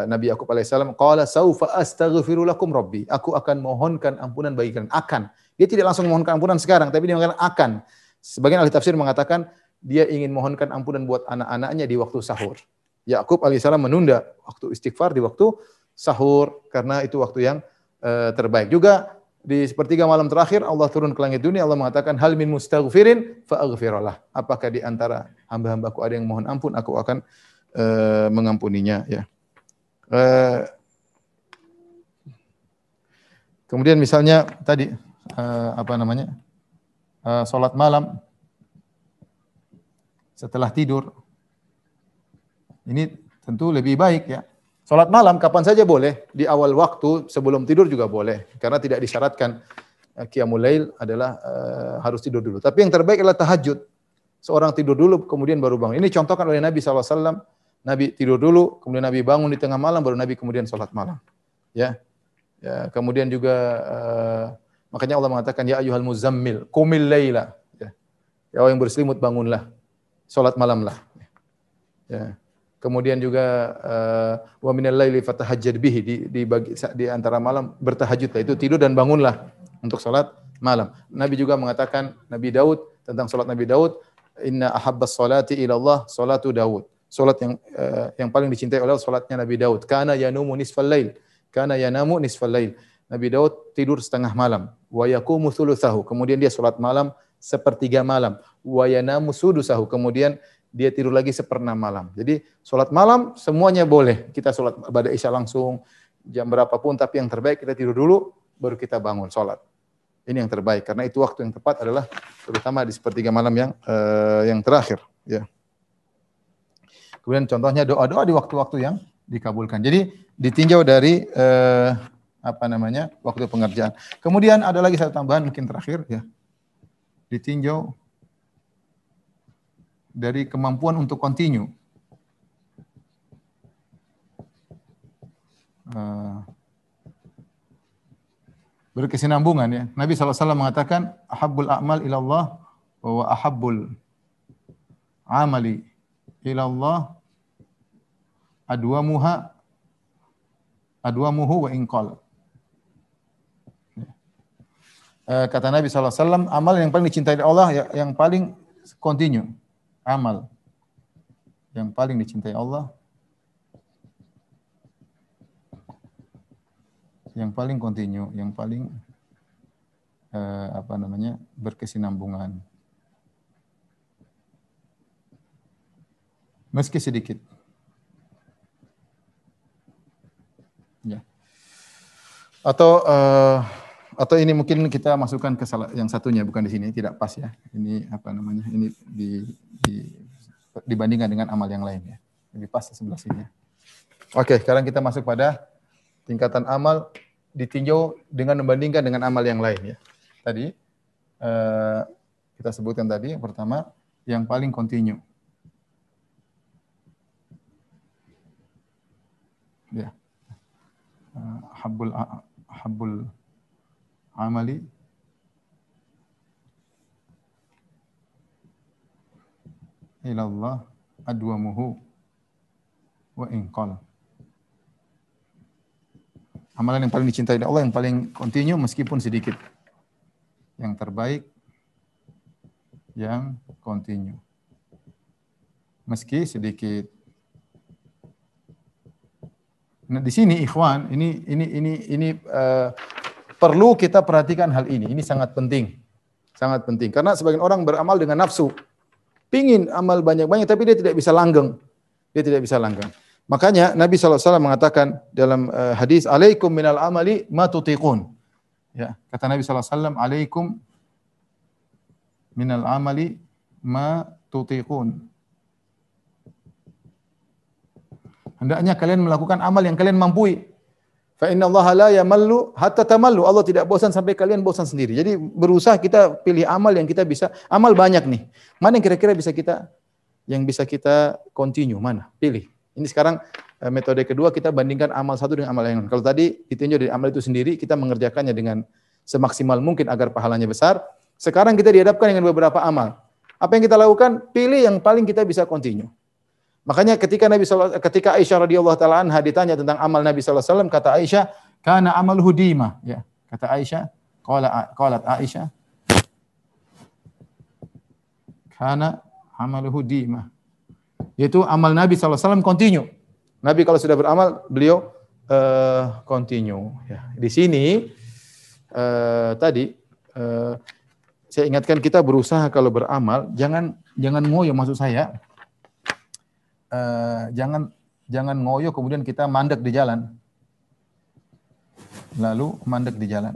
Nabi Yakub alaihissalam, "Qala saufa astaghfiru lakum rabbi." Aku akan mohonkan ampunan bagi kalian. Akan. Dia tidak langsung mohonkan ampunan sekarang, tapi dia mengatakan akan. Sebagian ahli tafsir mengatakan dia ingin mohonkan ampunan buat anak-anaknya di waktu sahur. Yakub alaihissalam menunda waktu istighfar di waktu sahur karena itu waktu yang uh, terbaik. Juga di sepertiga malam terakhir Allah turun ke langit dunia Allah mengatakan hal min mustaghfirin faaghfirullah. Apakah di antara hamba-hambaku ada yang mohon ampun aku akan Eh, mengampuninya ya. Uh, kemudian misalnya tadi uh, apa namanya? Uh, malam setelah tidur. Ini tentu lebih baik ya. Salat malam kapan saja boleh, di awal waktu sebelum tidur juga boleh karena tidak disyaratkan qiyamul lail adalah uh, harus tidur dulu. Tapi yang terbaik adalah tahajud. Seorang tidur dulu kemudian baru bangun. Ini contohkan oleh Nabi SAW Nabi tidur dulu, kemudian Nabi bangun di tengah malam, baru Nabi kemudian sholat malam. Ya, ya kemudian juga uh, makanya Allah mengatakan ya ayuhal muzammil kumil layla Ya. ya orang yang berselimut bangunlah, sholat malamlah. Ya. Kemudian juga uh, wa minal laili fatahajjad bihi di, di, bagi, di antara malam bertahajudlah itu tidur dan bangunlah untuk sholat malam. Nabi juga mengatakan Nabi Daud tentang sholat Nabi Daud, inna ahabbas salati ilallah salatu Daud Salat yang uh, yang paling dicintai oleh Allah salatnya Nabi Daud. Kana yanumu nisfal lail. Kana yanamu nisfal lail. Nabi Daud tidur setengah malam. Wa yaqumu thulutsahu. Kemudian dia salat malam sepertiga malam. Wa yanamu sudusahu. Kemudian dia tidur lagi seperenam malam. Jadi salat malam semuanya boleh. Kita salat pada Isya langsung jam berapapun tapi yang terbaik kita tidur dulu baru kita bangun salat. Ini yang terbaik karena itu waktu yang tepat adalah terutama di sepertiga malam yang uh, yang terakhir, ya. Yeah. Kemudian contohnya doa-doa di waktu-waktu yang dikabulkan. Jadi ditinjau dari eh, apa namanya waktu pengerjaan. Kemudian ada lagi satu tambahan mungkin terakhir ya. Ditinjau dari kemampuan untuk continue eh, berkesinambungan ya. Nabi SAW mengatakan ahabbul a'mal ilallah wa ahabbul amali ilallah adwa muha adwa muhu wa ingkol. Ya. Eh, kata Nabi SAW, amal yang paling dicintai Allah, ya, yang paling continue, amal. Yang paling dicintai Allah, yang paling continue, yang paling eh, apa namanya berkesinambungan. meski sedikit. Ya. Atau uh, atau ini mungkin kita masukkan ke salah yang satunya bukan di sini tidak pas ya. Ini apa namanya? Ini di, di dibandingkan dengan amal yang lain ya. Lebih pas sebelah sini. Oke, sekarang kita masuk pada tingkatan amal ditinjau dengan membandingkan dengan amal yang lain ya. Tadi uh, kita sebutkan tadi yang pertama yang paling kontinu habbul habbul amali Allah adwamuhu wa inqal. Amalan yang paling dicintai oleh Allah, yang paling kontinu meskipun sedikit. Yang terbaik, yang kontinu. Meski sedikit. Nah, di sini ikhwan, ini ini ini ini uh, perlu kita perhatikan hal ini. Ini sangat penting. Sangat penting karena sebagian orang beramal dengan nafsu. Pingin amal banyak-banyak tapi dia tidak bisa langgeng. Dia tidak bisa langgeng. Makanya Nabi SAW mengatakan dalam uh, hadis, "Alaikum minal amali ma tutiqun." Ya, kata Nabi SAW, "Alaikum minal amali ma tutiqun." Hendaknya kalian melakukan amal yang kalian mampu. Fa inna Allah la yamallu hatta tamallu. Allah tidak bosan sampai kalian bosan sendiri. Jadi berusaha kita pilih amal yang kita bisa. Amal banyak nih. Mana yang kira-kira bisa kita yang bisa kita continue? Mana? Pilih. Ini sekarang eh, metode kedua kita bandingkan amal satu dengan amal yang lain. Kalau tadi ditinjau dari amal itu sendiri, kita mengerjakannya dengan semaksimal mungkin agar pahalanya besar. Sekarang kita dihadapkan dengan beberapa amal. Apa yang kita lakukan? Pilih yang paling kita bisa continue. Makanya ketika Nabi saw. ketika Aisyah radhiyallahu taala anha ditanya tentang amal Nabi sallallahu kata Aisyah karena amal hudima ya kata Aisyah qala qalat Aisyah karena amal hudima yaitu amal Nabi sallallahu alaihi continue. Nabi kalau sudah beramal beliau uh, continue ya. Di sini uh, tadi uh, saya ingatkan kita berusaha kalau beramal jangan jangan ngoyo maksud saya Eh, jangan jangan ngoyo kemudian kita mandek di jalan. Lalu mandek di jalan.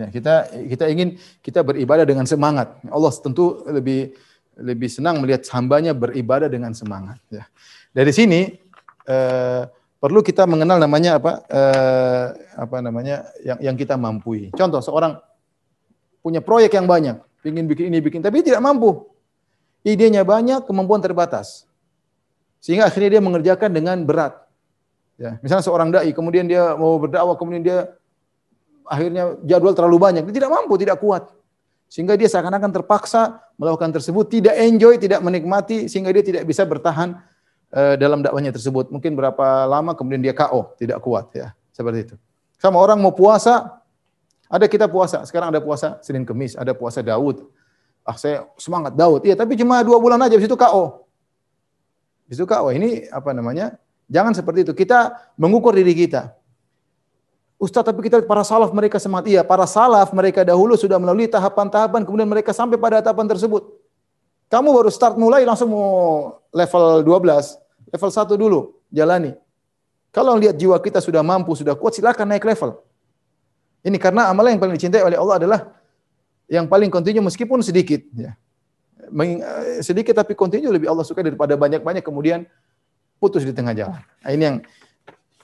Ya, kita kita ingin kita beribadah dengan semangat. Allah tentu lebih lebih senang melihat hambanya beribadah dengan semangat. Ya. Dari sini eh, perlu kita mengenal namanya apa eh, apa namanya yang yang kita mampu Contoh seorang punya proyek yang banyak, ingin bikin ini bikin tapi tidak mampu idenya banyak, kemampuan terbatas. Sehingga akhirnya dia mengerjakan dengan berat. Ya, misalnya seorang dai kemudian dia mau berdakwah, kemudian dia akhirnya jadwal terlalu banyak, dia tidak mampu, tidak kuat. Sehingga dia seakan-akan terpaksa melakukan tersebut, tidak enjoy, tidak menikmati, sehingga dia tidak bisa bertahan uh, dalam dakwahnya tersebut. Mungkin berapa lama kemudian dia KO, tidak kuat ya. Seperti itu. Sama orang mau puasa, ada kita puasa. Sekarang ada puasa Senin Kemis, ada puasa Daud, ah saya semangat Daud. Iya, tapi cuma dua bulan aja, habis itu KO. Habis itu KO. Ini apa namanya? Jangan seperti itu. Kita mengukur diri kita. Ustaz, tapi kita para salaf mereka semangat. Iya, para salaf mereka dahulu sudah melalui tahapan-tahapan, kemudian mereka sampai pada tahapan tersebut. Kamu baru start mulai langsung mau level 12, level 1 dulu, jalani. Kalau lihat jiwa kita sudah mampu, sudah kuat, silakan naik level. Ini karena amalan yang paling dicintai oleh Allah adalah yang paling kontinu meskipun sedikit ya. sedikit tapi kontinu lebih Allah suka daripada banyak-banyak kemudian putus di tengah jalan. Nah, ini yang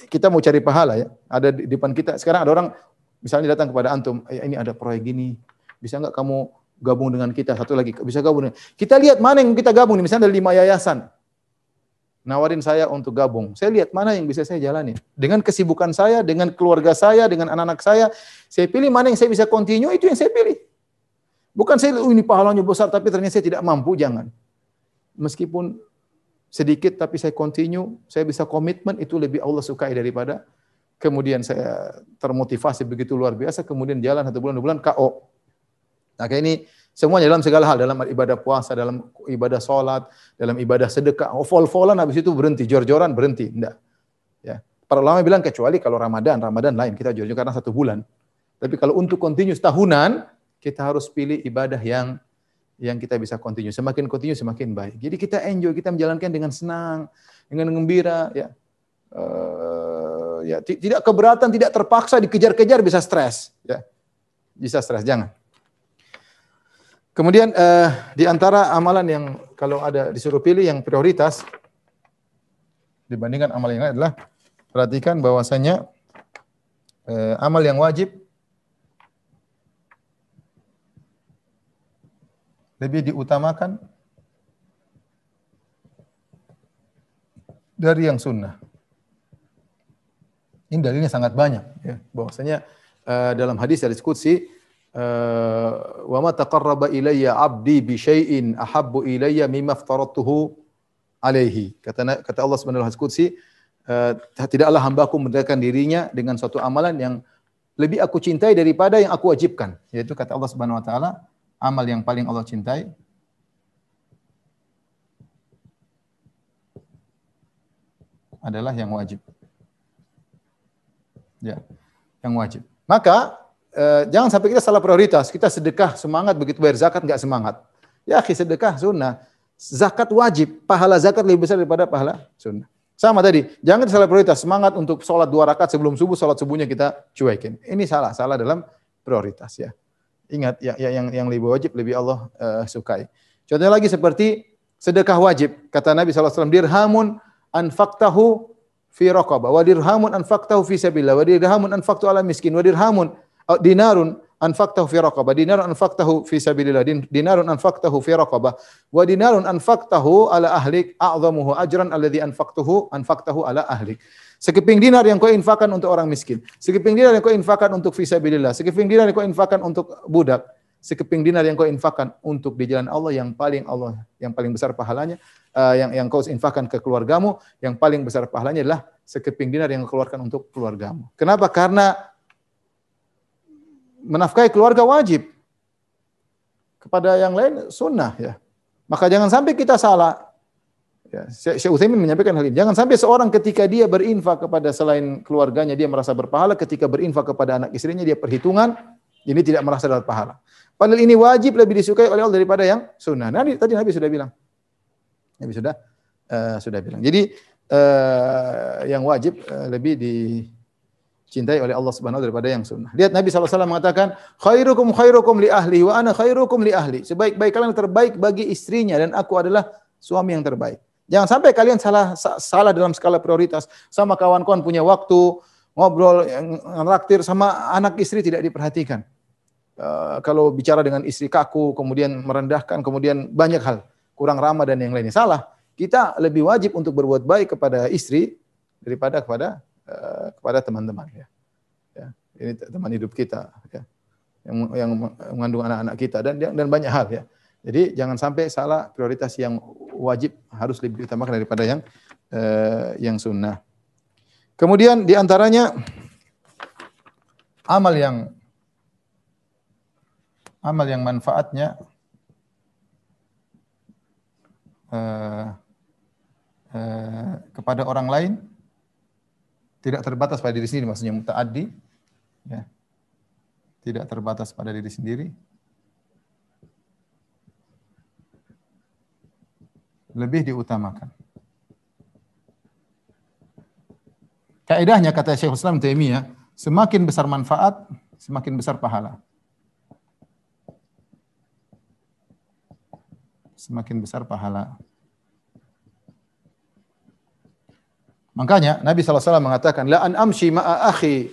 kita mau cari pahala ya. Ada di depan kita. Sekarang ada orang misalnya datang kepada antum, ya ini ada proyek gini, bisa nggak kamu gabung dengan kita satu lagi bisa gabung dengan kita lihat mana yang kita gabung misalnya ada lima yayasan nawarin saya untuk gabung. Saya lihat mana yang bisa saya jalani. Dengan kesibukan saya, dengan keluarga saya, dengan anak-anak saya, saya pilih mana yang saya bisa continue, itu yang saya pilih. Bukan saya oh ini pahalanya besar tapi ternyata saya tidak mampu, jangan. Meskipun sedikit tapi saya continue, saya bisa komitmen itu lebih Allah sukai daripada kemudian saya termotivasi begitu luar biasa kemudian jalan satu bulan dua bulan KO. Nah, kayak ini semuanya dalam segala hal dalam ibadah puasa, dalam ibadah sholat, dalam ibadah sedekah. Oh, fol-folan habis itu berhenti, jor-joran berhenti, enggak. Ya. Para ulama bilang kecuali kalau Ramadan, Ramadan lain kita jor-joran karena satu bulan. Tapi kalau untuk continue tahunan, kita harus pilih ibadah yang yang kita bisa continue. Semakin continue semakin baik. Jadi kita enjoy, kita menjalankan dengan senang, dengan gembira, ya. Uh, ya tidak keberatan, tidak terpaksa dikejar-kejar bisa stres, ya. Bisa stres, jangan. Kemudian uh, di antara amalan yang kalau ada disuruh pilih yang prioritas dibandingkan amal yang lain adalah perhatikan bahwasanya uh, amal yang wajib lebih diutamakan dari yang sunnah. Ini dalilnya sangat banyak. Ya. Bahwasanya uh, dalam hadis dari Qudsi, uh, wa ma taqarraba ilayya abdi bi syai'in ahabbu ilayya mimma aftaratuhu alaihi. Kata kata Allah Subhanahu wa Qudsi, uh, tidaklah hambaku mendekatkan dirinya dengan suatu amalan yang lebih aku cintai daripada yang aku wajibkan. Yaitu kata Allah Subhanahu wa taala, amal yang paling Allah cintai? Adalah yang wajib. Ya, yang wajib. Maka eh, jangan sampai kita salah prioritas. Kita sedekah semangat begitu bayar zakat nggak semangat. Ya, sedekah sunnah. Zakat wajib, pahala zakat lebih besar daripada pahala sunnah. Sama tadi, jangan salah prioritas. Semangat untuk sholat dua rakaat sebelum subuh, sholat subuhnya kita cuekin. Ini salah, salah dalam prioritas ya. Ingat yang ya, yang yang lebih wajib lebih Allah uh, sukai. Contohnya lagi seperti sedekah wajib. Kata Nabi SAW, dirhamun anfaktahu fi raqabah, wa dirhamun anfaktahu fi sabilillah, wa dirhamun anfaktu ala miskin, wa dirhamun eh, dinarun anfaktahu fi raqabah, dinarun anfaktahu fi sabilillah, dinarun anfaktahu fi raqabah, wa dinarun anfaktahu ala ahlik, a'zamuhu ajran alladhi anfaktuhu anfaktahu ala ahlik. Sekeping dinar yang kau infakan untuk orang miskin. Sekeping dinar yang kau infakan untuk visabilillah. Sekeping dinar yang kau infakan untuk budak. Sekeping dinar yang kau infakan untuk di jalan Allah yang paling Allah yang paling besar pahalanya uh, yang yang kau infakan ke keluargamu yang paling besar pahalanya adalah sekeping dinar yang kau keluarkan untuk keluargamu. Kenapa? Karena menafkahi keluarga wajib kepada yang lain sunnah ya. Maka jangan sampai kita salah Ya, Syekh Utsaimin menyampaikan hal ini. Jangan sampai seorang ketika dia berinfak kepada selain keluarganya dia merasa berpahala, ketika berinfak kepada anak istrinya dia perhitungan ini tidak merasa dapat pahala. Padahal ini wajib lebih disukai oleh Allah daripada yang sunnah. Nah, tadi Nabi sudah bilang. Nabi sudah uh, sudah bilang. Jadi uh, yang wajib uh, lebih dicintai oleh Allah Subhanahu daripada yang sunnah. Lihat Nabi SAW mengatakan, khairukum khairukum li ahli wa ana khairukum li ahli. Sebaik-baik kalian terbaik bagi istrinya dan aku adalah suami yang terbaik. Jangan sampai kalian salah salah dalam skala prioritas. Sama kawan-kawan punya waktu ngobrol, ngeraktir sama anak istri tidak diperhatikan. Uh, kalau bicara dengan istri kaku, kemudian merendahkan, kemudian banyak hal kurang ramah dan yang lainnya salah. Kita lebih wajib untuk berbuat baik kepada istri daripada kepada uh, kepada teman-teman ya. ya. Ini teman hidup kita ya. Yang yang mengandung anak-anak kita dan dan banyak hal ya. Jadi jangan sampai salah prioritas yang wajib harus lebih diutamakan daripada yang uh, yang sunnah. Kemudian diantaranya amal yang amal yang manfaatnya uh, uh, kepada orang lain tidak terbatas pada diri sendiri maksudnya mutaaddi ya tidak terbatas pada diri sendiri lebih diutamakan. Kaidahnya kata Syekh Islam Taimiyah, semakin besar manfaat, semakin besar pahala. Semakin besar pahala. Makanya Nabi SAW mengatakan, La an amshi ma'a akhi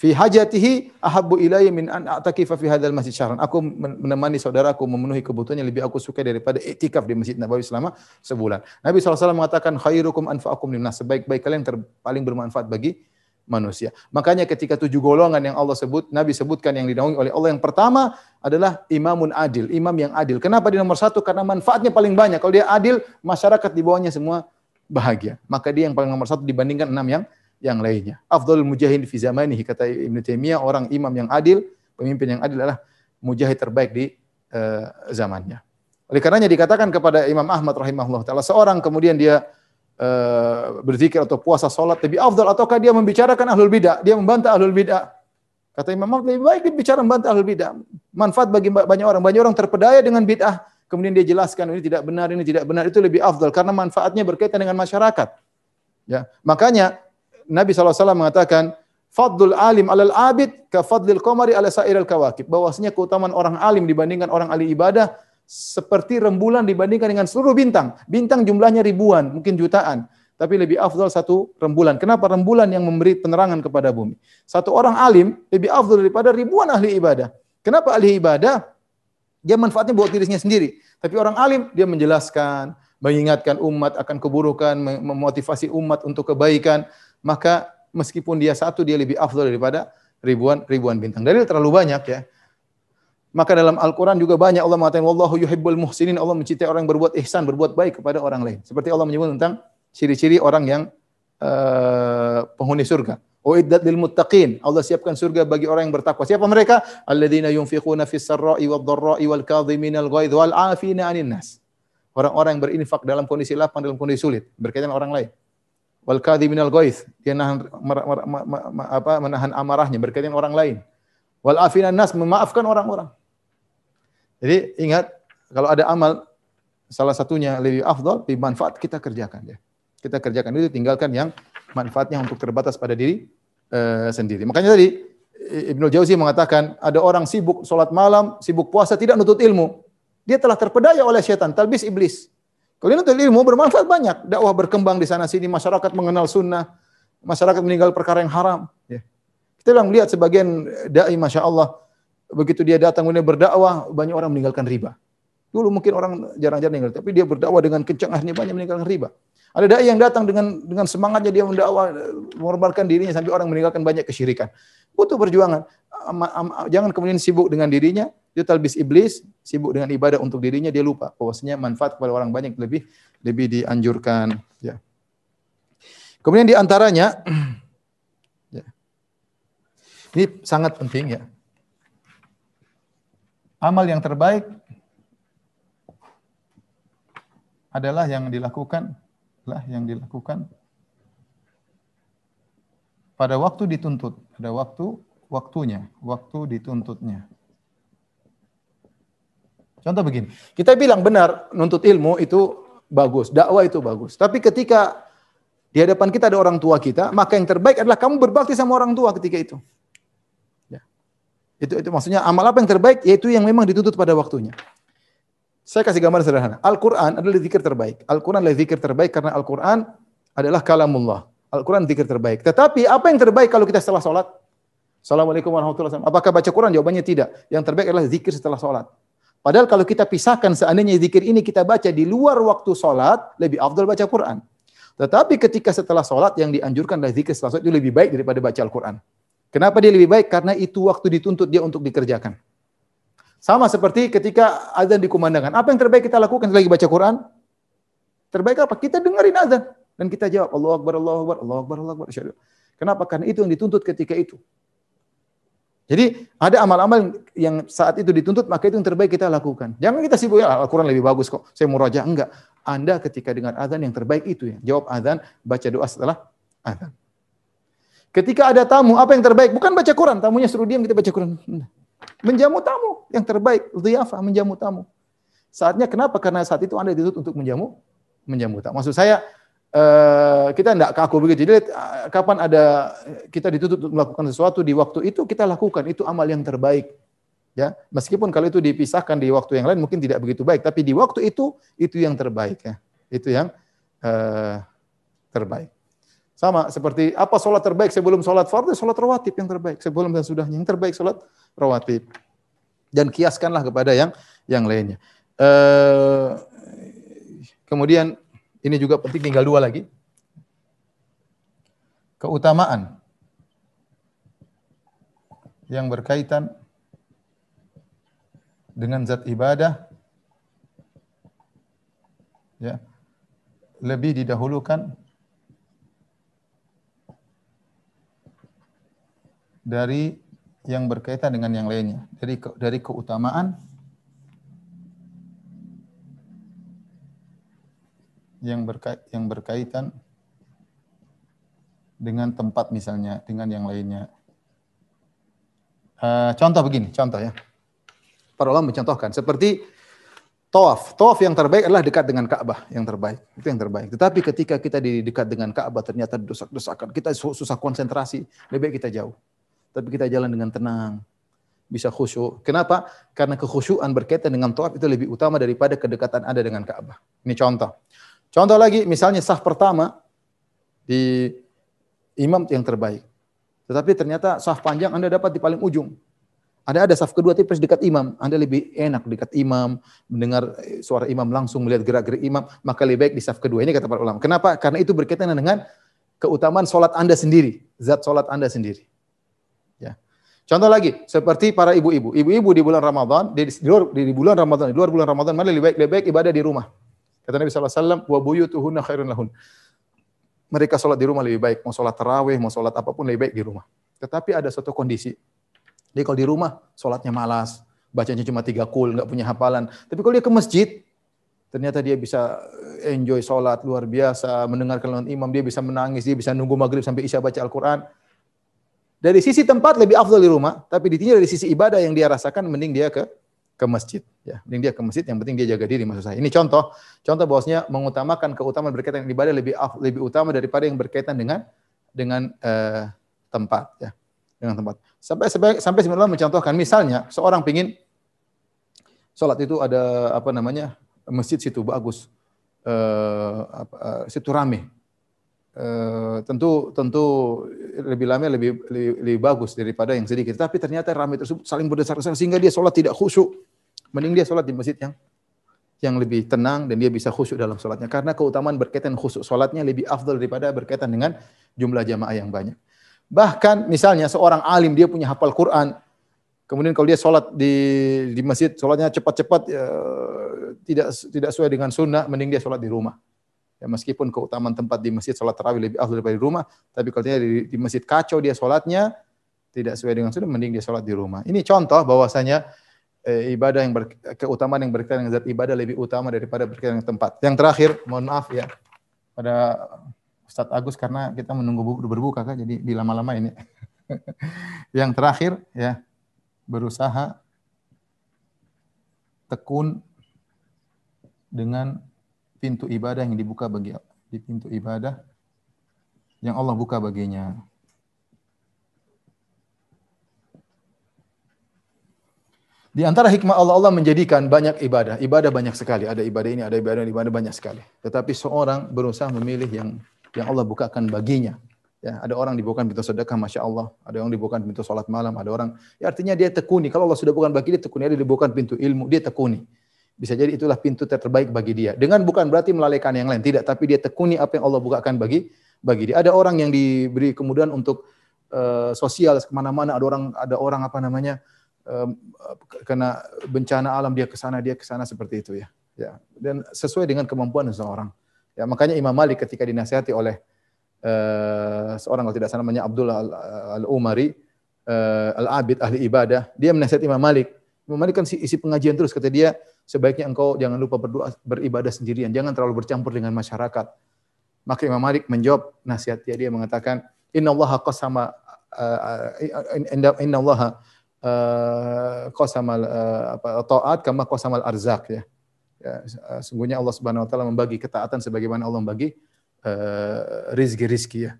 fi hajatihi ahabbu ilayya min an a'takifa fi hadzal masjid syahran. Aku menemani saudaraku memenuhi kebutuhannya lebih aku suka daripada iktikaf di Masjid Nabawi selama sebulan. Nabi SAW mengatakan khairukum anfa'akum linnas. Sebaik-baik kalian paling bermanfaat bagi manusia. Makanya ketika tujuh golongan yang Allah sebut, Nabi sebutkan yang dinaungi oleh Allah yang pertama adalah imamun adil, imam yang adil. Kenapa di nomor satu? Karena manfaatnya paling banyak. Kalau dia adil, masyarakat di bawahnya semua bahagia. Maka dia yang paling nomor satu dibandingkan enam yang yang lainnya. Afdhalul mujahid fi zamanihi kata Ibn Taimiyah orang imam yang adil, pemimpin yang adil adalah mujahid terbaik di uh, zamannya. Oleh karenanya dikatakan kepada Imam Ahmad rahimahullah taala seorang kemudian dia uh, berzikir atau puasa salat lebih afdal ataukah dia membicarakan ahlul bidah, dia membantah ahlul bidah. Kata Imam Ahmad lebih baik bicara membantah ahlul bidah. Manfaat bagi banyak orang, banyak orang terpedaya dengan bid'ah. Kemudian dia jelaskan ini tidak benar, ini tidak benar, itu lebih afdal karena manfaatnya berkaitan dengan masyarakat. Ya, makanya Nabi SAW mengatakan, Fadlul alim alal abid ka fadlil komari ala sair al kawakib. Bahwasanya keutamaan orang alim dibandingkan orang ahli ibadah seperti rembulan dibandingkan dengan seluruh bintang. Bintang jumlahnya ribuan, mungkin jutaan. Tapi lebih afdol satu rembulan. Kenapa rembulan yang memberi penerangan kepada bumi? Satu orang alim lebih afdol daripada ribuan ahli ibadah. Kenapa ahli ibadah? Dia manfaatnya buat dirinya sendiri. Tapi orang alim, dia menjelaskan, mengingatkan umat akan keburukan, memotivasi umat untuk kebaikan maka meskipun dia satu dia lebih afdol daripada ribuan ribuan bintang. Dalil terlalu banyak ya. Maka dalam Al-Quran juga banyak Allah mengatakan Wallahu yuhibbul muhsinin. Allah mencintai orang yang berbuat ihsan, berbuat baik kepada orang lain. Seperti Allah menyebut tentang ciri-ciri orang yang uh, penghuni surga. Uiddat lil muttaqin. Allah siapkan surga bagi orang yang bertakwa. Siapa mereka? Alladzina yunfiquna fis sarra'i wad dharra'i wal kadhimina al ghaidh wal 'afina 'anil nas. Orang-orang yang berinfak dalam kondisi lapang, dalam kondisi sulit, berkaitan orang lain wal minal gois dia nahan apa, menahan amarahnya berkaitan orang lain. Wal afinan nas memaafkan orang-orang. Jadi ingat kalau ada amal salah satunya lebih afdol, lebih manfaat kita kerjakan ya. Kita kerjakan itu tinggalkan yang manfaatnya untuk terbatas pada diri uh, sendiri. Makanya tadi Ibnu Jauzi mengatakan ada orang sibuk sholat malam, sibuk puasa tidak nutut ilmu. Dia telah terpedaya oleh setan, talbis iblis. Kalian nanti ilmu bermanfaat banyak. Dakwah berkembang di sana sini, masyarakat mengenal sunnah, masyarakat meninggal perkara yang haram. Ya. Kita bilang lihat sebagian dai, masya Allah, begitu dia datang kemudian berdakwah, banyak orang meninggalkan riba. Dulu mungkin orang jarang-jarang meninggal, tapi dia berdakwah dengan kencang, akhirnya banyak meninggalkan riba. Ada dai yang datang dengan dengan semangatnya dia mendakwah, mengorbankan dirinya sampai orang meninggalkan banyak kesyirikan. Butuh perjuangan. Jangan kemudian sibuk dengan dirinya, itu talbis iblis, sibuk dengan ibadah untuk dirinya, dia lupa bahwasanya manfaat kepada orang banyak lebih lebih dianjurkan. Ya. Kemudian di antaranya, ya. ini sangat penting ya. Amal yang terbaik adalah yang dilakukan lah yang dilakukan pada waktu dituntut, ada waktu waktunya, waktu dituntutnya. Contoh begini, kita bilang benar nuntut ilmu itu bagus, dakwah itu bagus. Tapi ketika di hadapan kita ada orang tua kita, maka yang terbaik adalah kamu berbakti sama orang tua ketika itu. Ya. Itu, itu maksudnya amal apa yang terbaik? Yaitu yang memang dituntut pada waktunya. Saya kasih gambar sederhana. Al-Quran adalah zikir terbaik. Al-Quran adalah zikir terbaik karena Al-Quran adalah kalamullah. Al-Quran zikir terbaik. Tetapi apa yang terbaik kalau kita setelah sholat? Assalamualaikum warahmatullahi wabarakatuh. Apakah baca Quran? Jawabannya tidak. Yang terbaik adalah zikir setelah sholat. Padahal kalau kita pisahkan seandainya zikir ini kita baca di luar waktu sholat, lebih afdal baca Quran. Tetapi ketika setelah sholat yang dianjurkan adalah zikir setelah sholat itu lebih baik daripada baca Al-Quran. Kenapa dia lebih baik? Karena itu waktu dituntut dia untuk dikerjakan. Sama seperti ketika azan dikumandangkan. Apa yang terbaik kita lakukan lagi baca Quran? Terbaik apa? Kita dengerin azan dan kita jawab Allah Akbar, Allah Akbar, Allah Akbar, Allah Akbar. Kenapa? Karena itu yang dituntut ketika itu. Jadi ada amal-amal yang saat itu dituntut, maka itu yang terbaik kita lakukan. Jangan kita sibuk, ya, Al-Quran lebih bagus kok, saya mau rojak Enggak. Anda ketika dengan azan yang terbaik itu ya. Jawab azan, baca doa setelah azan. Ketika ada tamu, apa yang terbaik? Bukan baca Quran, tamunya suruh diam, kita baca Quran. Menjamu tamu, yang terbaik, ziyafah, menjamu tamu. Saatnya kenapa? Karena saat itu Anda dituntut untuk menjamu menjamu tamu. Maksud saya, Eh, kita tidak kaku begitu. Jadi eh, kapan ada kita dituntut untuk melakukan sesuatu di waktu itu kita lakukan itu amal yang terbaik. Ya, meskipun kalau itu dipisahkan di waktu yang lain mungkin tidak begitu baik, tapi di waktu itu itu yang terbaik ya. Itu yang uh, terbaik. Sama seperti apa sholat terbaik sebelum sholat fardu, sholat rawatib yang terbaik. Sebelum dan sudah yang terbaik sholat rawatib. Dan kiaskanlah kepada yang yang lainnya. Uh, kemudian ini juga penting tinggal dua lagi. Keutamaan yang berkaitan dengan zat ibadah ya lebih didahulukan dari yang berkaitan dengan yang lainnya dari dari keutamaan yang berkait yang berkaitan dengan tempat misalnya dengan yang lainnya. Uh, contoh begini, contoh ya. Para ulama mencontohkan seperti tawaf. Tawaf yang terbaik adalah dekat dengan Ka'bah yang terbaik. Itu yang terbaik. Tetapi ketika kita di dekat dengan Ka'bah ternyata dosa-dosakan, kita susah konsentrasi, lebih baik kita jauh. Tapi kita jalan dengan tenang, bisa khusyuk. Kenapa? Karena kekhusyuan berkaitan dengan tawaf itu lebih utama daripada kedekatan ada dengan Ka'bah. Ini contoh. Contoh lagi, misalnya sah pertama di imam yang terbaik. Tetapi ternyata sah panjang Anda dapat di paling ujung. Ada ada sah kedua tipis dekat imam. Anda lebih enak dekat imam, mendengar eh, suara imam langsung, melihat gerak-gerik imam, maka lebih baik di sah kedua. Ini kata para ulama. Kenapa? Karena itu berkaitan dengan keutamaan sholat Anda sendiri. Zat sholat Anda sendiri. Ya. Contoh lagi, seperti para ibu-ibu. Ibu-ibu di bulan Ramadan, di, di, luar, di bulan Ramadan, di luar bulan Ramadan, mana lebih baik? Lebih baik ibadah di rumah. Kata Nabi SAW, wa buyutuhunna khairun lahun. Mereka sholat di rumah lebih baik. Mau sholat terawih, mau sholat apapun lebih baik di rumah. Tetapi ada satu kondisi. Dia kalau di rumah, sholatnya malas. Bacanya cuma tiga kul, nggak punya hafalan. Tapi kalau dia ke masjid, ternyata dia bisa eh, enjoy sholat luar biasa, mendengarkan lawan imam, dia bisa menangis, dia bisa nunggu maghrib sampai isya baca Al-Quran. Dari sisi tempat lebih afdal di rumah, tapi ditinggal dari sisi ibadah yang dia rasakan, mending dia ke ke masjid. Ya, mending dia ke masjid, yang penting dia jaga diri maksud saya. Ini contoh, contoh bahwasanya mengutamakan keutamaan berkaitan dengan ibadah lebih lebih utama daripada yang berkaitan dengan dengan eh, tempat ya, dengan tempat. Sampai sampai sampai sebenarnya mencontohkan misalnya seorang pingin sholat itu ada apa namanya masjid situ bagus, eh, apa, eh, situ rame. Eh, tentu tentu lebih lama lebih, lebih lebih bagus daripada yang sedikit tapi ternyata rame tersebut saling berdesak-desak sehingga dia sholat tidak khusyuk Mending dia sholat di masjid yang yang lebih tenang dan dia bisa khusyuk dalam sholatnya. Karena keutamaan berkaitan khusyuk sholatnya lebih afdal daripada berkaitan dengan jumlah jamaah yang banyak. Bahkan misalnya seorang alim dia punya hafal Quran, kemudian kalau dia sholat di di masjid sholatnya cepat-cepat ya, tidak tidak sesuai dengan sunnah, mending dia sholat di rumah. Ya, meskipun keutamaan tempat di masjid sholat terawih lebih afdal daripada di rumah, tapi kalau dia di, di masjid kacau dia sholatnya tidak sesuai dengan sunnah, mending dia sholat di rumah. Ini contoh bahwasanya eh, ibadah yang ber, keutamaan yang berkaitan dengan zat ibadah lebih utama daripada berkaitan dengan tempat. Yang terakhir, mohon maaf ya pada Ustadz Agus karena kita menunggu berbuka kan jadi di lama-lama ini. yang terakhir ya berusaha tekun dengan pintu ibadah yang dibuka bagi di pintu ibadah yang Allah buka baginya. Di antara hikmah Allah Allah menjadikan banyak ibadah. Ibadah banyak sekali. Ada ibadah ini, ada ibadah ini, ibadah banyak sekali. Tetapi seorang berusaha memilih yang yang Allah bukakan baginya. Ya, ada orang dibukakan pintu sedekah, masya Allah. Ada orang dibukakan pintu sholat malam. Ada orang, ya artinya dia tekuni. Kalau Allah sudah bukan bagi dia tekuni, dia dibukakan pintu ilmu, dia tekuni. Bisa jadi itulah pintu terbaik bagi dia. Dengan bukan berarti melalaikan yang lain, tidak. Tapi dia tekuni apa yang Allah bukakan bagi bagi dia. Ada orang yang diberi kemudahan untuk uh, sosial kemana-mana. Ada orang, ada orang apa namanya, kena bencana alam dia ke sana dia ke sana seperti itu ya. Ya. Dan sesuai dengan kemampuan seseorang. Ya, makanya Imam Malik ketika dinasihati oleh uh, seorang kalau tidak salah namanya Abdullah Al-Umari uh, eh, Al-Abid ahli ibadah, dia menasihati Imam Malik. Imam Malik kan isi pengajian terus kata dia sebaiknya engkau jangan lupa berdoa beribadah sendirian, jangan terlalu bercampur dengan masyarakat. Maka Imam Malik menjawab nasihatnya dia mengatakan, "Inna Allah qasama uh, inna Allah Eh, qasamal apa eh, apa taat kama qasamal arzak ya. ya eh, sungguhnya Allah Subhanahu wa taala membagi ketaatan sebagaimana Allah membagi uh, rizki-rizki ya.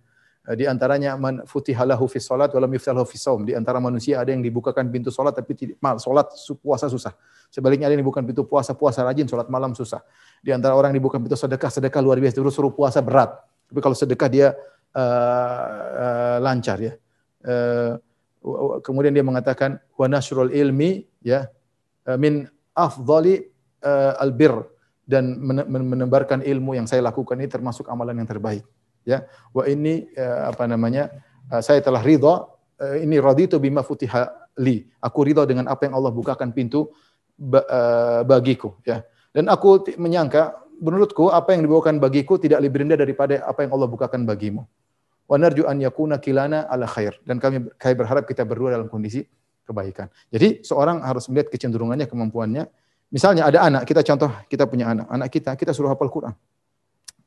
di antaranya man futihalahu fi salat walam yuftalahu fi saum. Di antara manusia ada yang dibukakan pintu salat tapi tidak mal salat puasa susah. Sebaliknya ada yang dibukakan pintu puasa puasa rajin, salat malam susah. Di antara orang yang dibukakan pintu sedekah sedekah luar biasa terus suruh puasa berat. Tapi kalau sedekah dia uh, uh, lancar ya. Uh, kemudian dia mengatakan wa nasrul ilmi ya eh, min afdali uh, eh, albir dan menebarkan ilmu yang saya lakukan ini termasuk amalan yang terbaik ya wa ini uh, eh, apa namanya uh, saya telah ridha uh, ini raditu bima futiha li aku ridha dengan apa yang Allah bukakan pintu bagiku ya dan aku menyangka menurutku apa yang dibawakan bagiku tidak lebih rendah daripada apa yang Allah bukakan bagimu wa narju an yakuna kilana ala khair dan kami kami berharap kita berdua dalam kondisi kebaikan. Jadi seorang harus melihat kecenderungannya, kemampuannya. Misalnya ada anak, kita contoh kita punya anak, anak kita kita suruh hafal Quran.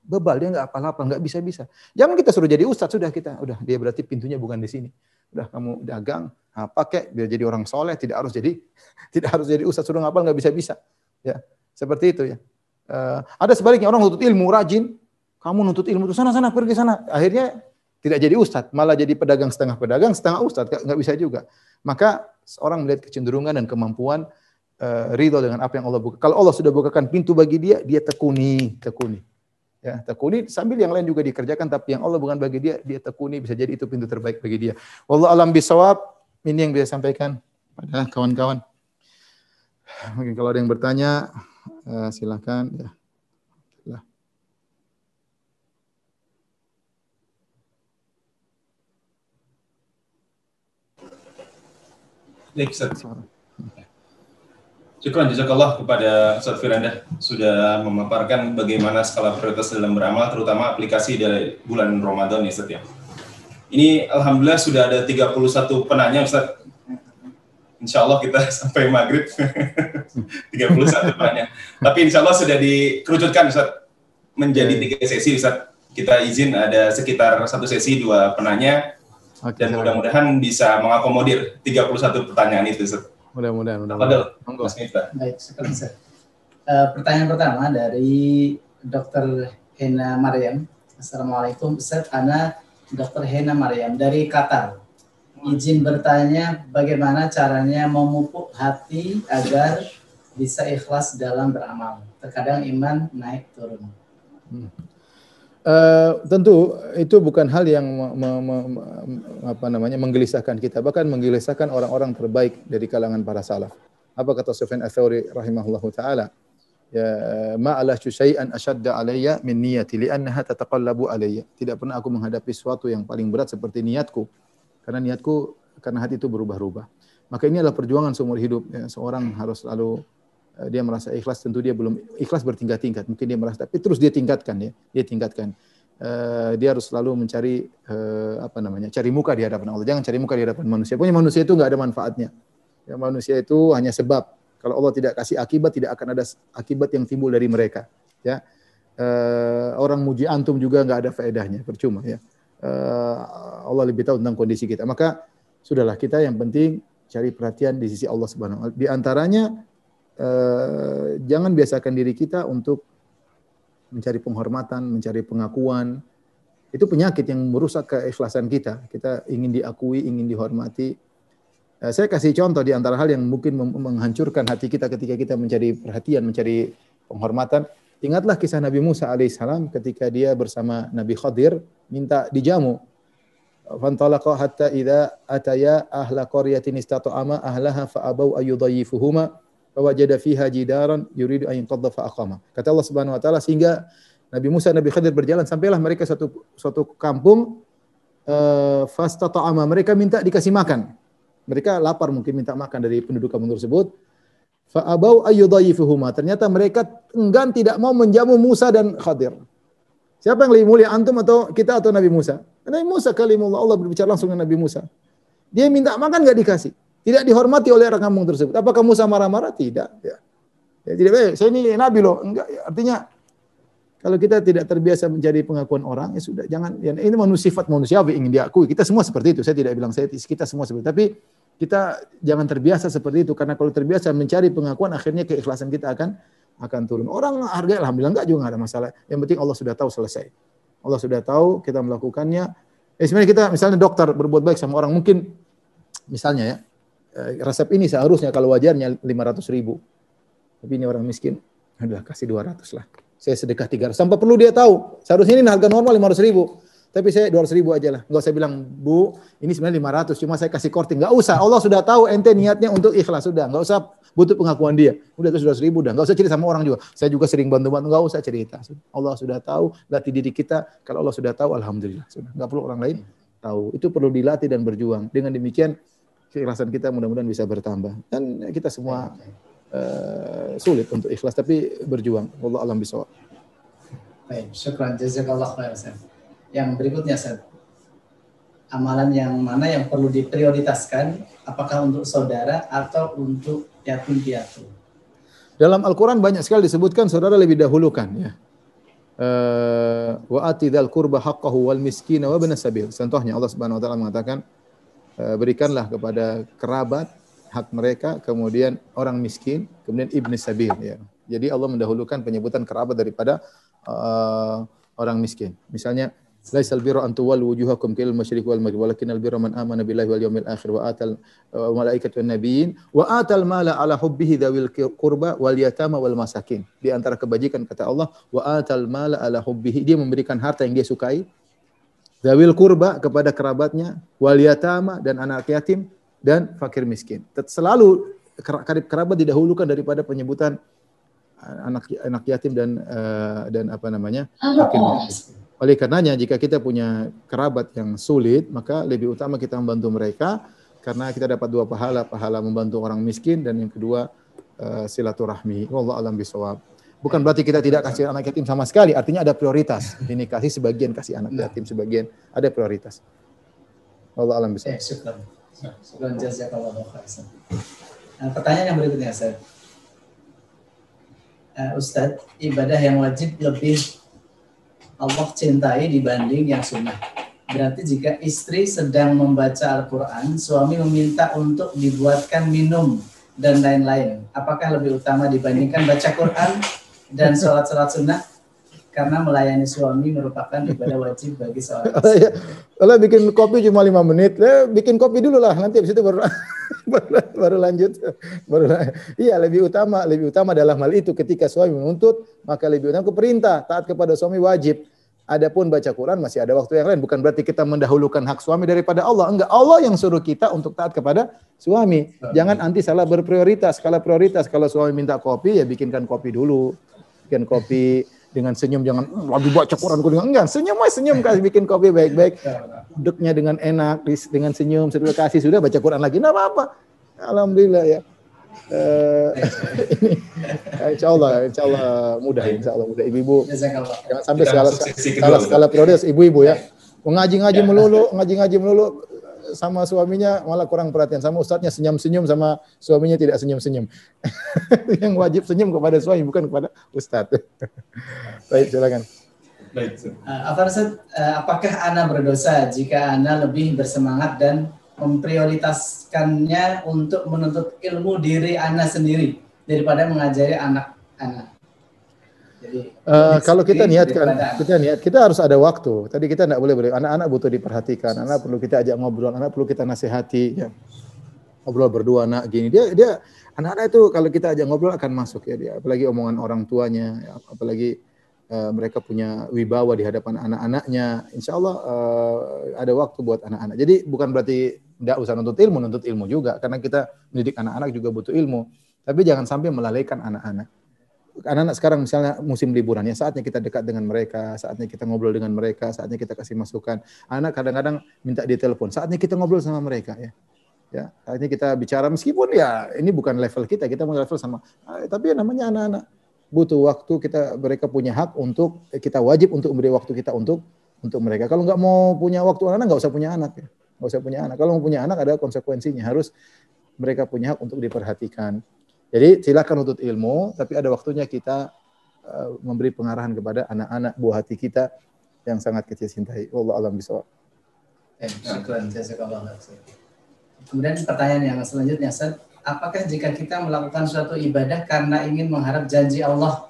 Bebal dia nggak apa-apa nggak bisa-bisa. Jangan kita suruh jadi ustadz sudah kita, udah dia berarti pintunya bukan di sini. Udah kamu dagang, apa kek, biar jadi orang soleh, tidak harus jadi tidak harus jadi ustadz suruh ngapal nggak bisa-bisa. Ya, seperti itu ya. Uh, ada sebaliknya orang nuntut ilmu rajin, kamu nuntut ilmu tuh sana sana pergi sana. Akhirnya tidak jadi ustadz, malah jadi pedagang setengah pedagang, setengah ustadz, nggak bisa juga. Maka seorang melihat kecenderungan dan kemampuan uh, ridho dengan apa yang Allah buka. Kalau Allah sudah bukakan pintu bagi dia, dia tekuni, tekuni. Ya, tekuni sambil yang lain juga dikerjakan tapi yang Allah bukan bagi dia, dia tekuni bisa jadi itu pintu terbaik bagi dia. Allah alam bisawab, ini yang bisa sampaikan pada kawan-kawan. Mungkin kalau ada yang bertanya, uh, silakan ya. Baik, Ustaz. Syukran Allah kepada Ustaz Firanda sudah memaparkan bagaimana skala prioritas dalam beramal terutama aplikasi dari bulan Ramadan ya Ustaz ya. Ini alhamdulillah sudah ada 31 penanya Ustaz. Insya Allah kita sampai maghrib 31 penanya. Tapi insya Allah sudah dikerucutkan Ustaz menjadi tiga sesi Ustaz. Kita izin ada sekitar satu sesi dua penanya, Okay, Dan mudah-mudahan bisa mengakomodir 31 pertanyaan itu. Mudah-mudahan. mudah Mas Baik, sekali Uh, pertanyaan pertama dari Dr. Hena Mariam. Assalamualaikum, Ustaz. Ana Dr. Hena Mariam dari Qatar. Izin bertanya bagaimana caranya memupuk hati agar bisa ikhlas dalam beramal. Terkadang iman naik turun. Hmm. Eh, tentu itu bukan hal yang me, me, me, apa namanya menggelisahkan kita bahkan menggelisahkan orang-orang terbaik dari kalangan para salaf. Apa kata Sufyan Ats-Tsauri rahimahullahu taala? Ya ma ala syai'an ashadda alayya min niyati annaha tataqallabu alayya. Tidak pernah aku menghadapi sesuatu yang paling berat seperti niatku. Karena niatku karena hati itu berubah-ubah. Maka ini adalah perjuangan seumur hidup ya, seorang harus selalu Eh, dia merasa ikhlas tentu dia belum ikhlas bertingkat-tingkat mungkin dia merasa tapi terus dia tingkatkan ya dia tingkatkan uh, dia harus selalu mencari uh, apa namanya cari muka di hadapan Allah jangan cari muka di hadapan manusia punya manusia itu nggak ada manfaatnya ya, manusia itu hanya sebab kalau Allah tidak kasih akibat tidak akan ada akibat yang timbul dari mereka ya uh, orang muji antum juga nggak ada faedahnya percuma ya uh, Allah lebih tahu tentang kondisi kita maka sudahlah kita yang penting cari perhatian di sisi Allah Subhanahu wa taala di antaranya Eh, jangan biasakan diri kita untuk mencari penghormatan, mencari pengakuan. Itu penyakit yang merusak keikhlasan kita. Kita ingin diakui, ingin dihormati. Eh, saya kasih contoh di antara hal yang mungkin menghancurkan hati kita ketika kita mencari perhatian, mencari penghormatan. Ingatlah kisah Nabi Musa alaihissalam ketika dia bersama Nabi Khadir minta dijamu. Fantalaqa hatta idza ataya ahla qaryatin istata'ama ahlaha fa abau Fawajada fiha jidaran yuridu ayin qadda akama. Kata Allah Subhanahu wa taala sehingga Nabi Musa Nabi Khidir berjalan sampailah mereka satu suatu kampung uh, fastata'ama. Mereka minta dikasih makan. Mereka lapar mungkin minta makan dari penduduk kampung tersebut. Abau ayyudayifuhuma. Ternyata mereka enggan tidak mau menjamu Musa dan Khadir. Siapa yang lebih mulia antum atau kita atau Nabi Musa? Nabi Musa kalimullah Allah berbicara langsung dengan Nabi Musa. Dia minta makan nggak dikasih. Tidak dihormati oleh orang kampung tersebut. Apakah Musa marah-marah? Tidak. Ya. ya tidak baik. Saya ini nabi loh. Enggak. Ya, artinya kalau kita tidak terbiasa menjadi pengakuan orang, ya sudah jangan. Ya, ini manusia sifat manusiawi ingin diakui. Kita semua seperti itu. Saya tidak bilang saya kita semua seperti itu. Tapi kita jangan terbiasa seperti itu karena kalau terbiasa mencari pengakuan akhirnya keikhlasan kita akan akan turun. Orang harga alhamdulillah enggak juga enggak ada masalah. Yang penting Allah sudah tahu selesai. Allah sudah tahu kita melakukannya. Eh, sebenarnya kita misalnya dokter berbuat baik sama orang mungkin misalnya ya Eh, resep ini seharusnya kalau wajarnya 500 ribu. Tapi ini orang miskin, adalah kasih 200 lah. Saya sedekah 300. Sampai perlu dia tahu. Seharusnya ini harga normal 500 ribu. Tapi saya 200 ribu aja lah. Enggak usah bilang, Bu, ini sebenarnya 500. Cuma saya kasih korting. Enggak usah. Allah sudah tahu ente niatnya untuk ikhlas. Sudah. Enggak usah butuh pengakuan dia. Udah terus 200 ribu. enggak usah cerita sama orang juga. Saya juga sering bantu-bantu. Enggak usah cerita. Allah sudah tahu. Latih diri kita. Kalau Allah sudah tahu, Alhamdulillah. Sudah. Enggak perlu orang lain tahu. Itu perlu dilatih dan berjuang. Dengan demikian, keikhlasan kita mudah-mudahan bisa bertambah. Dan kita semua uh, sulit untuk ikhlas, tapi berjuang. Allah alam bisa Baik, syukran. Jazakallah khair, Yang berikutnya, Ustaz. Amalan yang mana yang perlu diprioritaskan? Apakah untuk saudara atau untuk yatim piatu? Dalam Al-Quran banyak sekali disebutkan saudara lebih dahulukan. Ya. Uh, wa atidal kurba hakahu wal miskina wa sabil. Contohnya Allah Subhanahu wa taala mengatakan, Eh, berikanlah kepada kerabat hak mereka, kemudian orang miskin, kemudian ibnu sabil ya. Jadi Allah mendahulukan penyebutan kerabat daripada uh, orang miskin. Misalnya Laisal birra an tuwallu wujuhakum kil masyriq wal maghrib al birra man amana billahi wal yawmil akhir wa atal uh, eh, malaikati wan nabiyyin wa atal mala ala hubbihi dzawil qurba wal yatama wal masakin. Di antara kebajikan kata Allah wa atal mala ala hubbihi dia memberikan harta yang dia sukai Zawil kurba kepada kerabatnya, wal yatama dan anak yatim dan fakir miskin. Selalu kerabat didahulukan daripada penyebutan anak anak yatim dan uh, dan apa namanya fakir miskin. Oleh karenanya jika kita punya kerabat yang sulit maka lebih utama kita membantu mereka karena kita dapat dua pahala pahala membantu orang miskin dan yang kedua uh, silaturahmi. Wallahu alam bisawab. Bukan berarti kita tidak kasih anak yatim sama sekali, artinya ada prioritas. Ini kasih sebagian, kasih anak nah. yatim sebagian, ada prioritas. Allah alam bisa. Eh, syukur. Syukur nah, pertanyaan yang berikutnya, Ustaz. Uh, eh, Ustadz, ibadah yang wajib lebih Allah cintai dibanding yang sunnah. Berarti jika istri sedang membaca Al-Quran, suami meminta untuk dibuatkan minum dan lain-lain. Apakah lebih utama dibandingkan baca Quran dan sholat-sholat sunnah karena melayani suami merupakan ibadah wajib bagi seorang oh, iya. istri. Kalau bikin kopi cuma lima menit, ya, bikin kopi dulu lah, nanti habis itu baru baru, baru lanjut. Baru, iya, lebih utama, lebih utama adalah hal itu ketika suami menuntut, maka lebih utama ke perintah, taat kepada suami wajib. Adapun baca Quran masih ada waktu yang lain. Bukan berarti kita mendahulukan hak suami daripada Allah. Enggak, Allah yang suruh kita untuk taat kepada suami. Jangan anti salah berprioritas. Kalau prioritas, kalau suami minta kopi, ya bikinkan kopi dulu bikin kopi dengan senyum jangan hmm, lagi buat cekuran gue dengan enggak senyum mas senyum kasih bikin kopi baik-baik duduknya iya, dengan enak dengan senyum sudah kasih sudah baca Quran lagi enggak apa-apa alhamdulillah ya uh, insya Allah insya Allah mudah insya Allah mudah ibu-ibu jangan sampai segala segala, segala periode ibu-ibu ya mengaji-ngaji ya. melulu ngaji-ngaji melulu sama suaminya malah kurang perhatian, sama ustadznya senyum-senyum sama suaminya tidak senyum-senyum. yang wajib senyum kepada suami bukan kepada ustadz. Baik, silakan. Baik. Afarsat, eh, eh, apakah Ana berdosa jika Ana lebih bersemangat dan memprioritaskannya untuk menuntut ilmu diri Ana sendiri daripada mengajari anak anak Uh, kalau kita niatkan, kita niat, kita harus ada waktu. Tadi kita tidak boleh boleh. Anak-anak butuh diperhatikan. Anak perlu kita ajak ngobrol. Anak perlu kita nasihati. Ya. Ngobrol berdua anak gini. Dia dia anak-anak itu kalau kita ajak ngobrol akan masuk ya dia. Apalagi omongan orang tuanya. Ya. Apalagi uh, mereka punya wibawa di hadapan anak-anaknya. Insya Allah uh, ada waktu buat anak-anak. Jadi bukan berarti tidak usah nuntut ilmu, nuntut ilmu juga. Karena kita mendidik anak-anak juga butuh ilmu. Tapi jangan sampai melalaikan anak-anak anak-anak sekarang misalnya musim liburan ya saatnya kita dekat dengan mereka, saatnya kita ngobrol dengan mereka, saatnya kita kasih masukan. Anak kadang-kadang minta di telepon, saatnya kita ngobrol sama mereka ya. Ya, saatnya kita bicara meskipun ya ini bukan level kita, kita mau level sama eh, tapi ya namanya anak-anak butuh waktu kita mereka punya hak untuk eh, kita wajib untuk memberi waktu kita untuk untuk mereka. Kalau nggak mau punya waktu anak nggak usah punya anak ya. Nggak usah punya anak. Kalau mau punya anak ada konsekuensinya harus mereka punya hak untuk diperhatikan jadi silakan untuk ilmu, tapi ada waktunya kita uh, memberi pengarahan kepada anak-anak buah hati kita yang sangat kita cintai. Allah alam bisa. Eh, Kemudian pertanyaan yang selanjutnya, Seth. apakah jika kita melakukan suatu ibadah karena ingin mengharap janji Allah,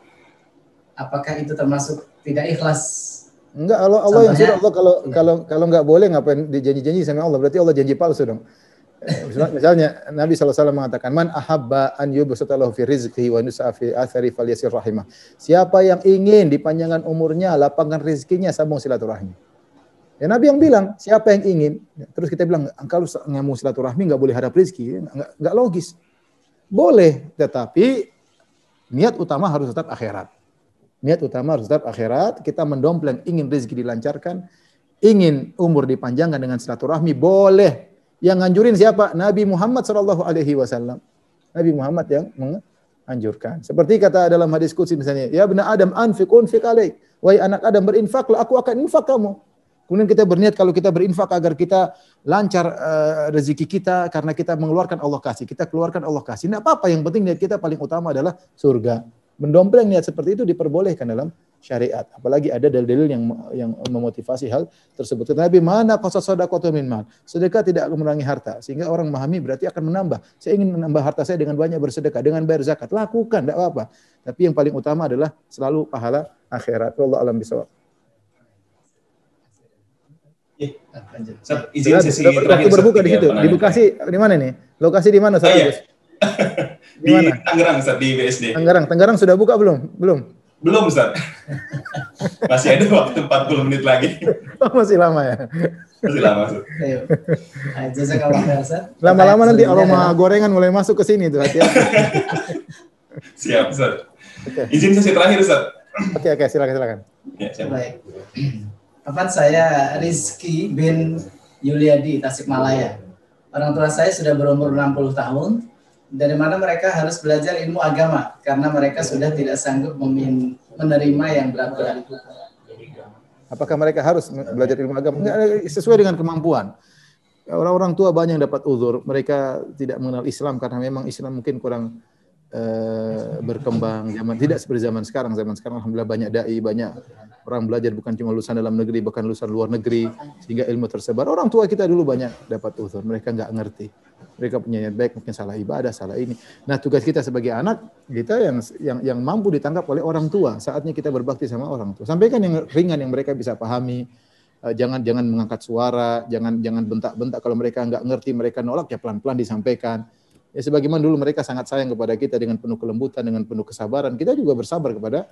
apakah itu termasuk tidak ikhlas? Enggak, Allah, Allah Contohnya, yang suruh Allah kalau iya. kalau kalau enggak boleh ngapain dijanji-janji sama Allah, berarti Allah janji palsu dong. Misalnya Nabi SAW mengatakan, Man ahabba an yubsutallahu fi rizqihi wa nusa'a fi athari falyasir rahimah. Siapa yang ingin dipanjangkan umurnya, lapangkan rezekinya, sambung silaturahmi. Ya, Nabi yang bilang, siapa yang ingin? Ya, terus kita bilang, kalau mau silaturahmi nggak boleh hadap rezeki, ya, nggak, enggak logis. Boleh, tetapi niat utama harus tetap akhirat. Niat utama harus tetap akhirat. Kita mendompleng ingin rezeki dilancarkan, ingin umur dipanjangkan dengan silaturahmi, boleh yang nganjurin siapa? Nabi Muhammad saw Alaihi Wasallam. Nabi Muhammad yang menganjurkan. Seperti kata dalam hadis kudsi misalnya, ya benar Adam anfik unfik alaik. Wahai anak Adam berinfaklah, aku akan infak kamu. Kemudian kita berniat kalau kita berinfak agar kita lancar uh, rezeki kita karena kita mengeluarkan Allah kasih, kita keluarkan Allah kasih. Tidak apa-apa, yang penting niat kita paling utama adalah surga. Mendompleng niat seperti itu diperbolehkan dalam syariat. Apalagi ada dalil-dalil yang yang memotivasi hal tersebut. Tapi mana kosa soda min mal? Sedekah tidak mengurangi harta. Sehingga orang memahami berarti akan menambah. Saya ingin menambah harta saya dengan banyak bersedekah, dengan bayar zakat. Lakukan, tidak apa-apa. Tapi yang paling utama adalah selalu pahala akhirat. Allah alam bisawab. Ya, ah, lanjut. Waktu berbuka di situ. Di Bekasi, di mana ini? Lokasi di mana, Ustaz? Oh, iya. di Tangerang, Ustaz, di BSD. Tangerang. Tangerang sudah buka belum? Belum. Belum, Ustaz. Masih ada waktu 40 menit lagi. Oh, masih lama ya? Masih lama, Ustaz. Ayo. Lama-lama nanti aroma gorengan mulai masuk ke sini tuh, hati-hati. Siap, Ustaz. Okay. Izin sesi terakhir, Ustaz. Oke, okay, oke, okay, silakan, silakan. Ya, siap. Baik. Afan saya Rizky bin Yuliadi Tasikmalaya. Orang tua saya sudah berumur 60 tahun, dari mana mereka harus belajar ilmu agama karena mereka sudah tidak sanggup menerima yang berat-berat. Apakah mereka harus belajar ilmu agama? sesuai dengan kemampuan. Orang-orang tua banyak yang dapat uzur, mereka tidak mengenal Islam karena memang Islam mungkin kurang uh, berkembang zaman tidak seperti zaman sekarang. Zaman sekarang alhamdulillah banyak dai, banyak orang belajar bukan cuma lulusan dalam negeri, bahkan lulusan luar negeri sehingga ilmu tersebar. Orang tua kita dulu banyak dapat uzur, mereka nggak ngerti mereka punya niat baik mungkin salah ibadah salah ini nah tugas kita sebagai anak kita yang yang yang mampu ditangkap oleh orang tua saatnya kita berbakti sama orang tua sampaikan yang ringan yang mereka bisa pahami eh, jangan jangan mengangkat suara jangan jangan bentak-bentak kalau mereka nggak ngerti mereka nolak ya pelan-pelan disampaikan ya sebagaimana dulu mereka sangat sayang kepada kita dengan penuh kelembutan dengan penuh kesabaran kita juga bersabar kepada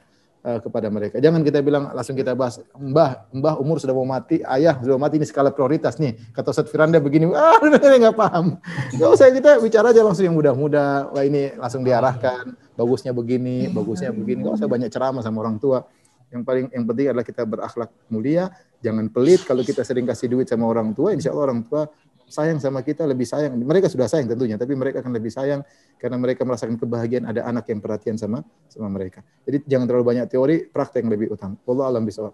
uh, kepada mereka. Jangan kita bilang langsung kita bahas mbah, mbah umur sudah mau mati, ayah sudah mau mati ini skala prioritas nih. Kata Ustaz Firanda begini, ah nggak paham. Gak usah kita bicara aja langsung yang muda-muda, wah ini langsung diarahkan, bagusnya begini, bagusnya begini. Gak usah banyak ceramah sama orang tua. Yang paling yang penting adalah kita berakhlak mulia, jangan pelit. Kalau kita sering kasih duit sama orang tua, insya Allah orang tua sayang sama kita lebih sayang. Mereka sudah sayang tentunya, tapi mereka akan lebih sayang karena mereka merasakan kebahagiaan ada anak yang perhatian sama sama mereka. Jadi jangan terlalu banyak teori, praktek yang lebih utama. Allah alam bisa.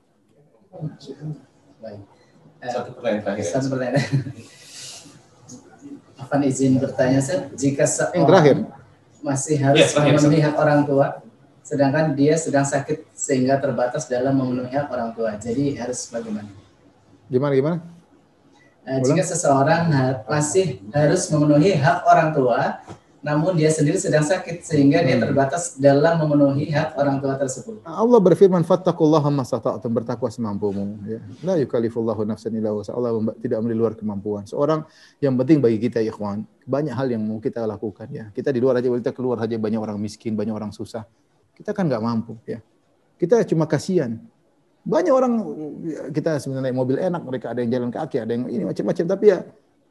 Baik. satu pertanyaan terakhir. izin bertanya, Seth, jika seorang terakhir. masih iya, harus melihat memenuhi hak orang tua, sedangkan dia sedang sakit sehingga terbatas dalam memenuhi hak orang tua. Jadi harus bagaimana? Gimana gimana? uh, jika seseorang ha masih harus memenuhi hak orang tua, namun dia sendiri sedang sakit sehingga hmm. dia terbatas dalam memenuhi hak orang tua tersebut. Nah, Allah berfirman, "Fattaqullaha masata'tum bertakwa semampumu." Ya. La yukallifullahu nafsan illa wus'aha. Allah tidak memberi luar kemampuan. Seorang yang penting bagi kita ikhwan, banyak hal yang mau kita lakukan ya. Kita di luar aja kita keluar aja banyak orang miskin, banyak orang susah. Kita kan nggak mampu ya. Kita cuma kasihan banyak orang kita sebenarnya naik mobil enak, mereka ada yang jalan kaki, ada yang ini macam-macam. Tapi ya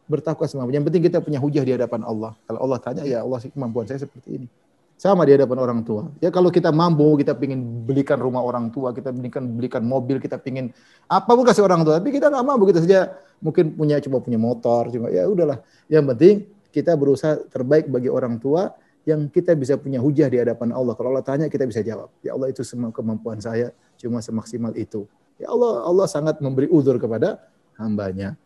bertakwa semuanya Yang penting kita punya hujah di hadapan Allah. Kalau Allah tanya, ya Allah sih kemampuan saya seperti ini. Sama di hadapan orang tua. Ya kalau kita mampu, kita pingin belikan rumah orang tua, kita belikan belikan mobil, kita pingin apa pun kasih orang tua. Tapi kita nggak mampu, kita saja mungkin punya cuma punya motor, cuma ya udahlah. Yang penting kita berusaha terbaik bagi orang tua, yang kita bisa punya hujah di hadapan Allah. Kalau Allah tanya, kita bisa jawab. Ya Allah itu semua kemampuan saya cuma semaksimal itu. Ya Allah, Allah sangat memberi udur kepada hambanya.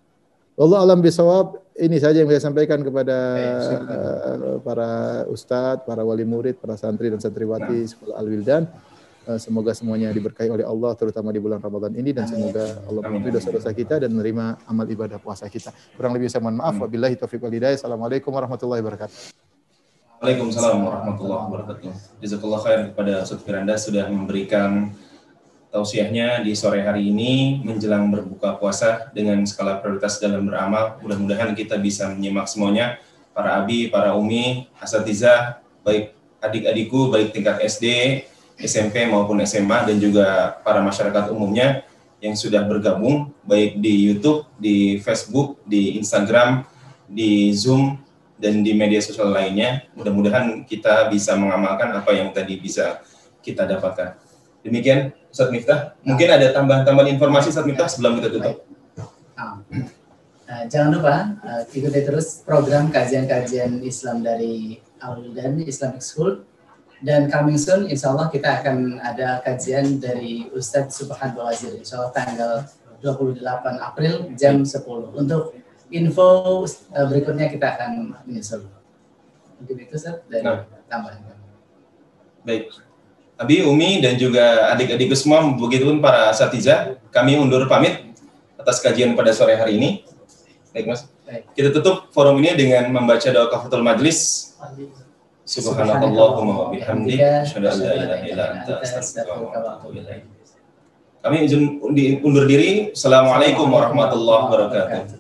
Allah alam bisawab, ini saja yang saya sampaikan kepada uh, para ustadz, para wali murid, para santri dan santriwati sekolah Al-Wildan. Eh, semoga semuanya diberkahi oleh Allah, terutama di bulan Ramadan ini. Dan semoga Allah mengampuni dosa-dosa kita dan menerima amal ibadah puasa kita. Kurang lebih saya mohon maaf. Hmm. Wabillahi taufiq wal hidayah. Assalamualaikum warahmatullahi wabarakatuh. Waalaikumsalam warahmatullahi wabarakatuh. Jazakallah khair kepada Ustaz Firanda sudah memberikan tausiahnya di sore hari ini menjelang berbuka puasa dengan skala prioritas dalam beramal. Mudah-mudahan kita bisa menyimak semuanya, para abi, para umi, asatiza, baik adik-adikku, baik tingkat SD, SMP maupun SMA, dan juga para masyarakat umumnya yang sudah bergabung, baik di YouTube, di Facebook, di Instagram, di Zoom, dan di media sosial lainnya. Mudah-mudahan kita bisa mengamalkan apa yang tadi bisa kita dapatkan. Demikian Ustaz Miftah. Mungkin ada tambahan-tambahan informasi Ustaz Miftah sebelum kita tutup. Nah, jangan lupa uh, ikuti terus program kajian-kajian Islam dari al dan Islamic School dan coming soon insya Allah kita akan ada kajian dari Ustadz Subhan Bawazir insya Allah tanggal 28 April jam 10 untuk info uh, berikutnya kita akan menyusul mungkin itu Ustadz dan nah. tambahan baik Abi, Umi, dan juga adik-adikku semua, begitupun para satiza, kami undur pamit atas kajian pada sore hari ini. Baik, Mas. Kita tutup forum ini dengan membaca doa kafatul majlis. Subhanallahumma wa bihamdi, asyhadu an la ilaha illa anta, astaghfiruka wa atubu ilaik. Kami izin undur diri. Assalamualaikum warahmatullahi wabarakatuh.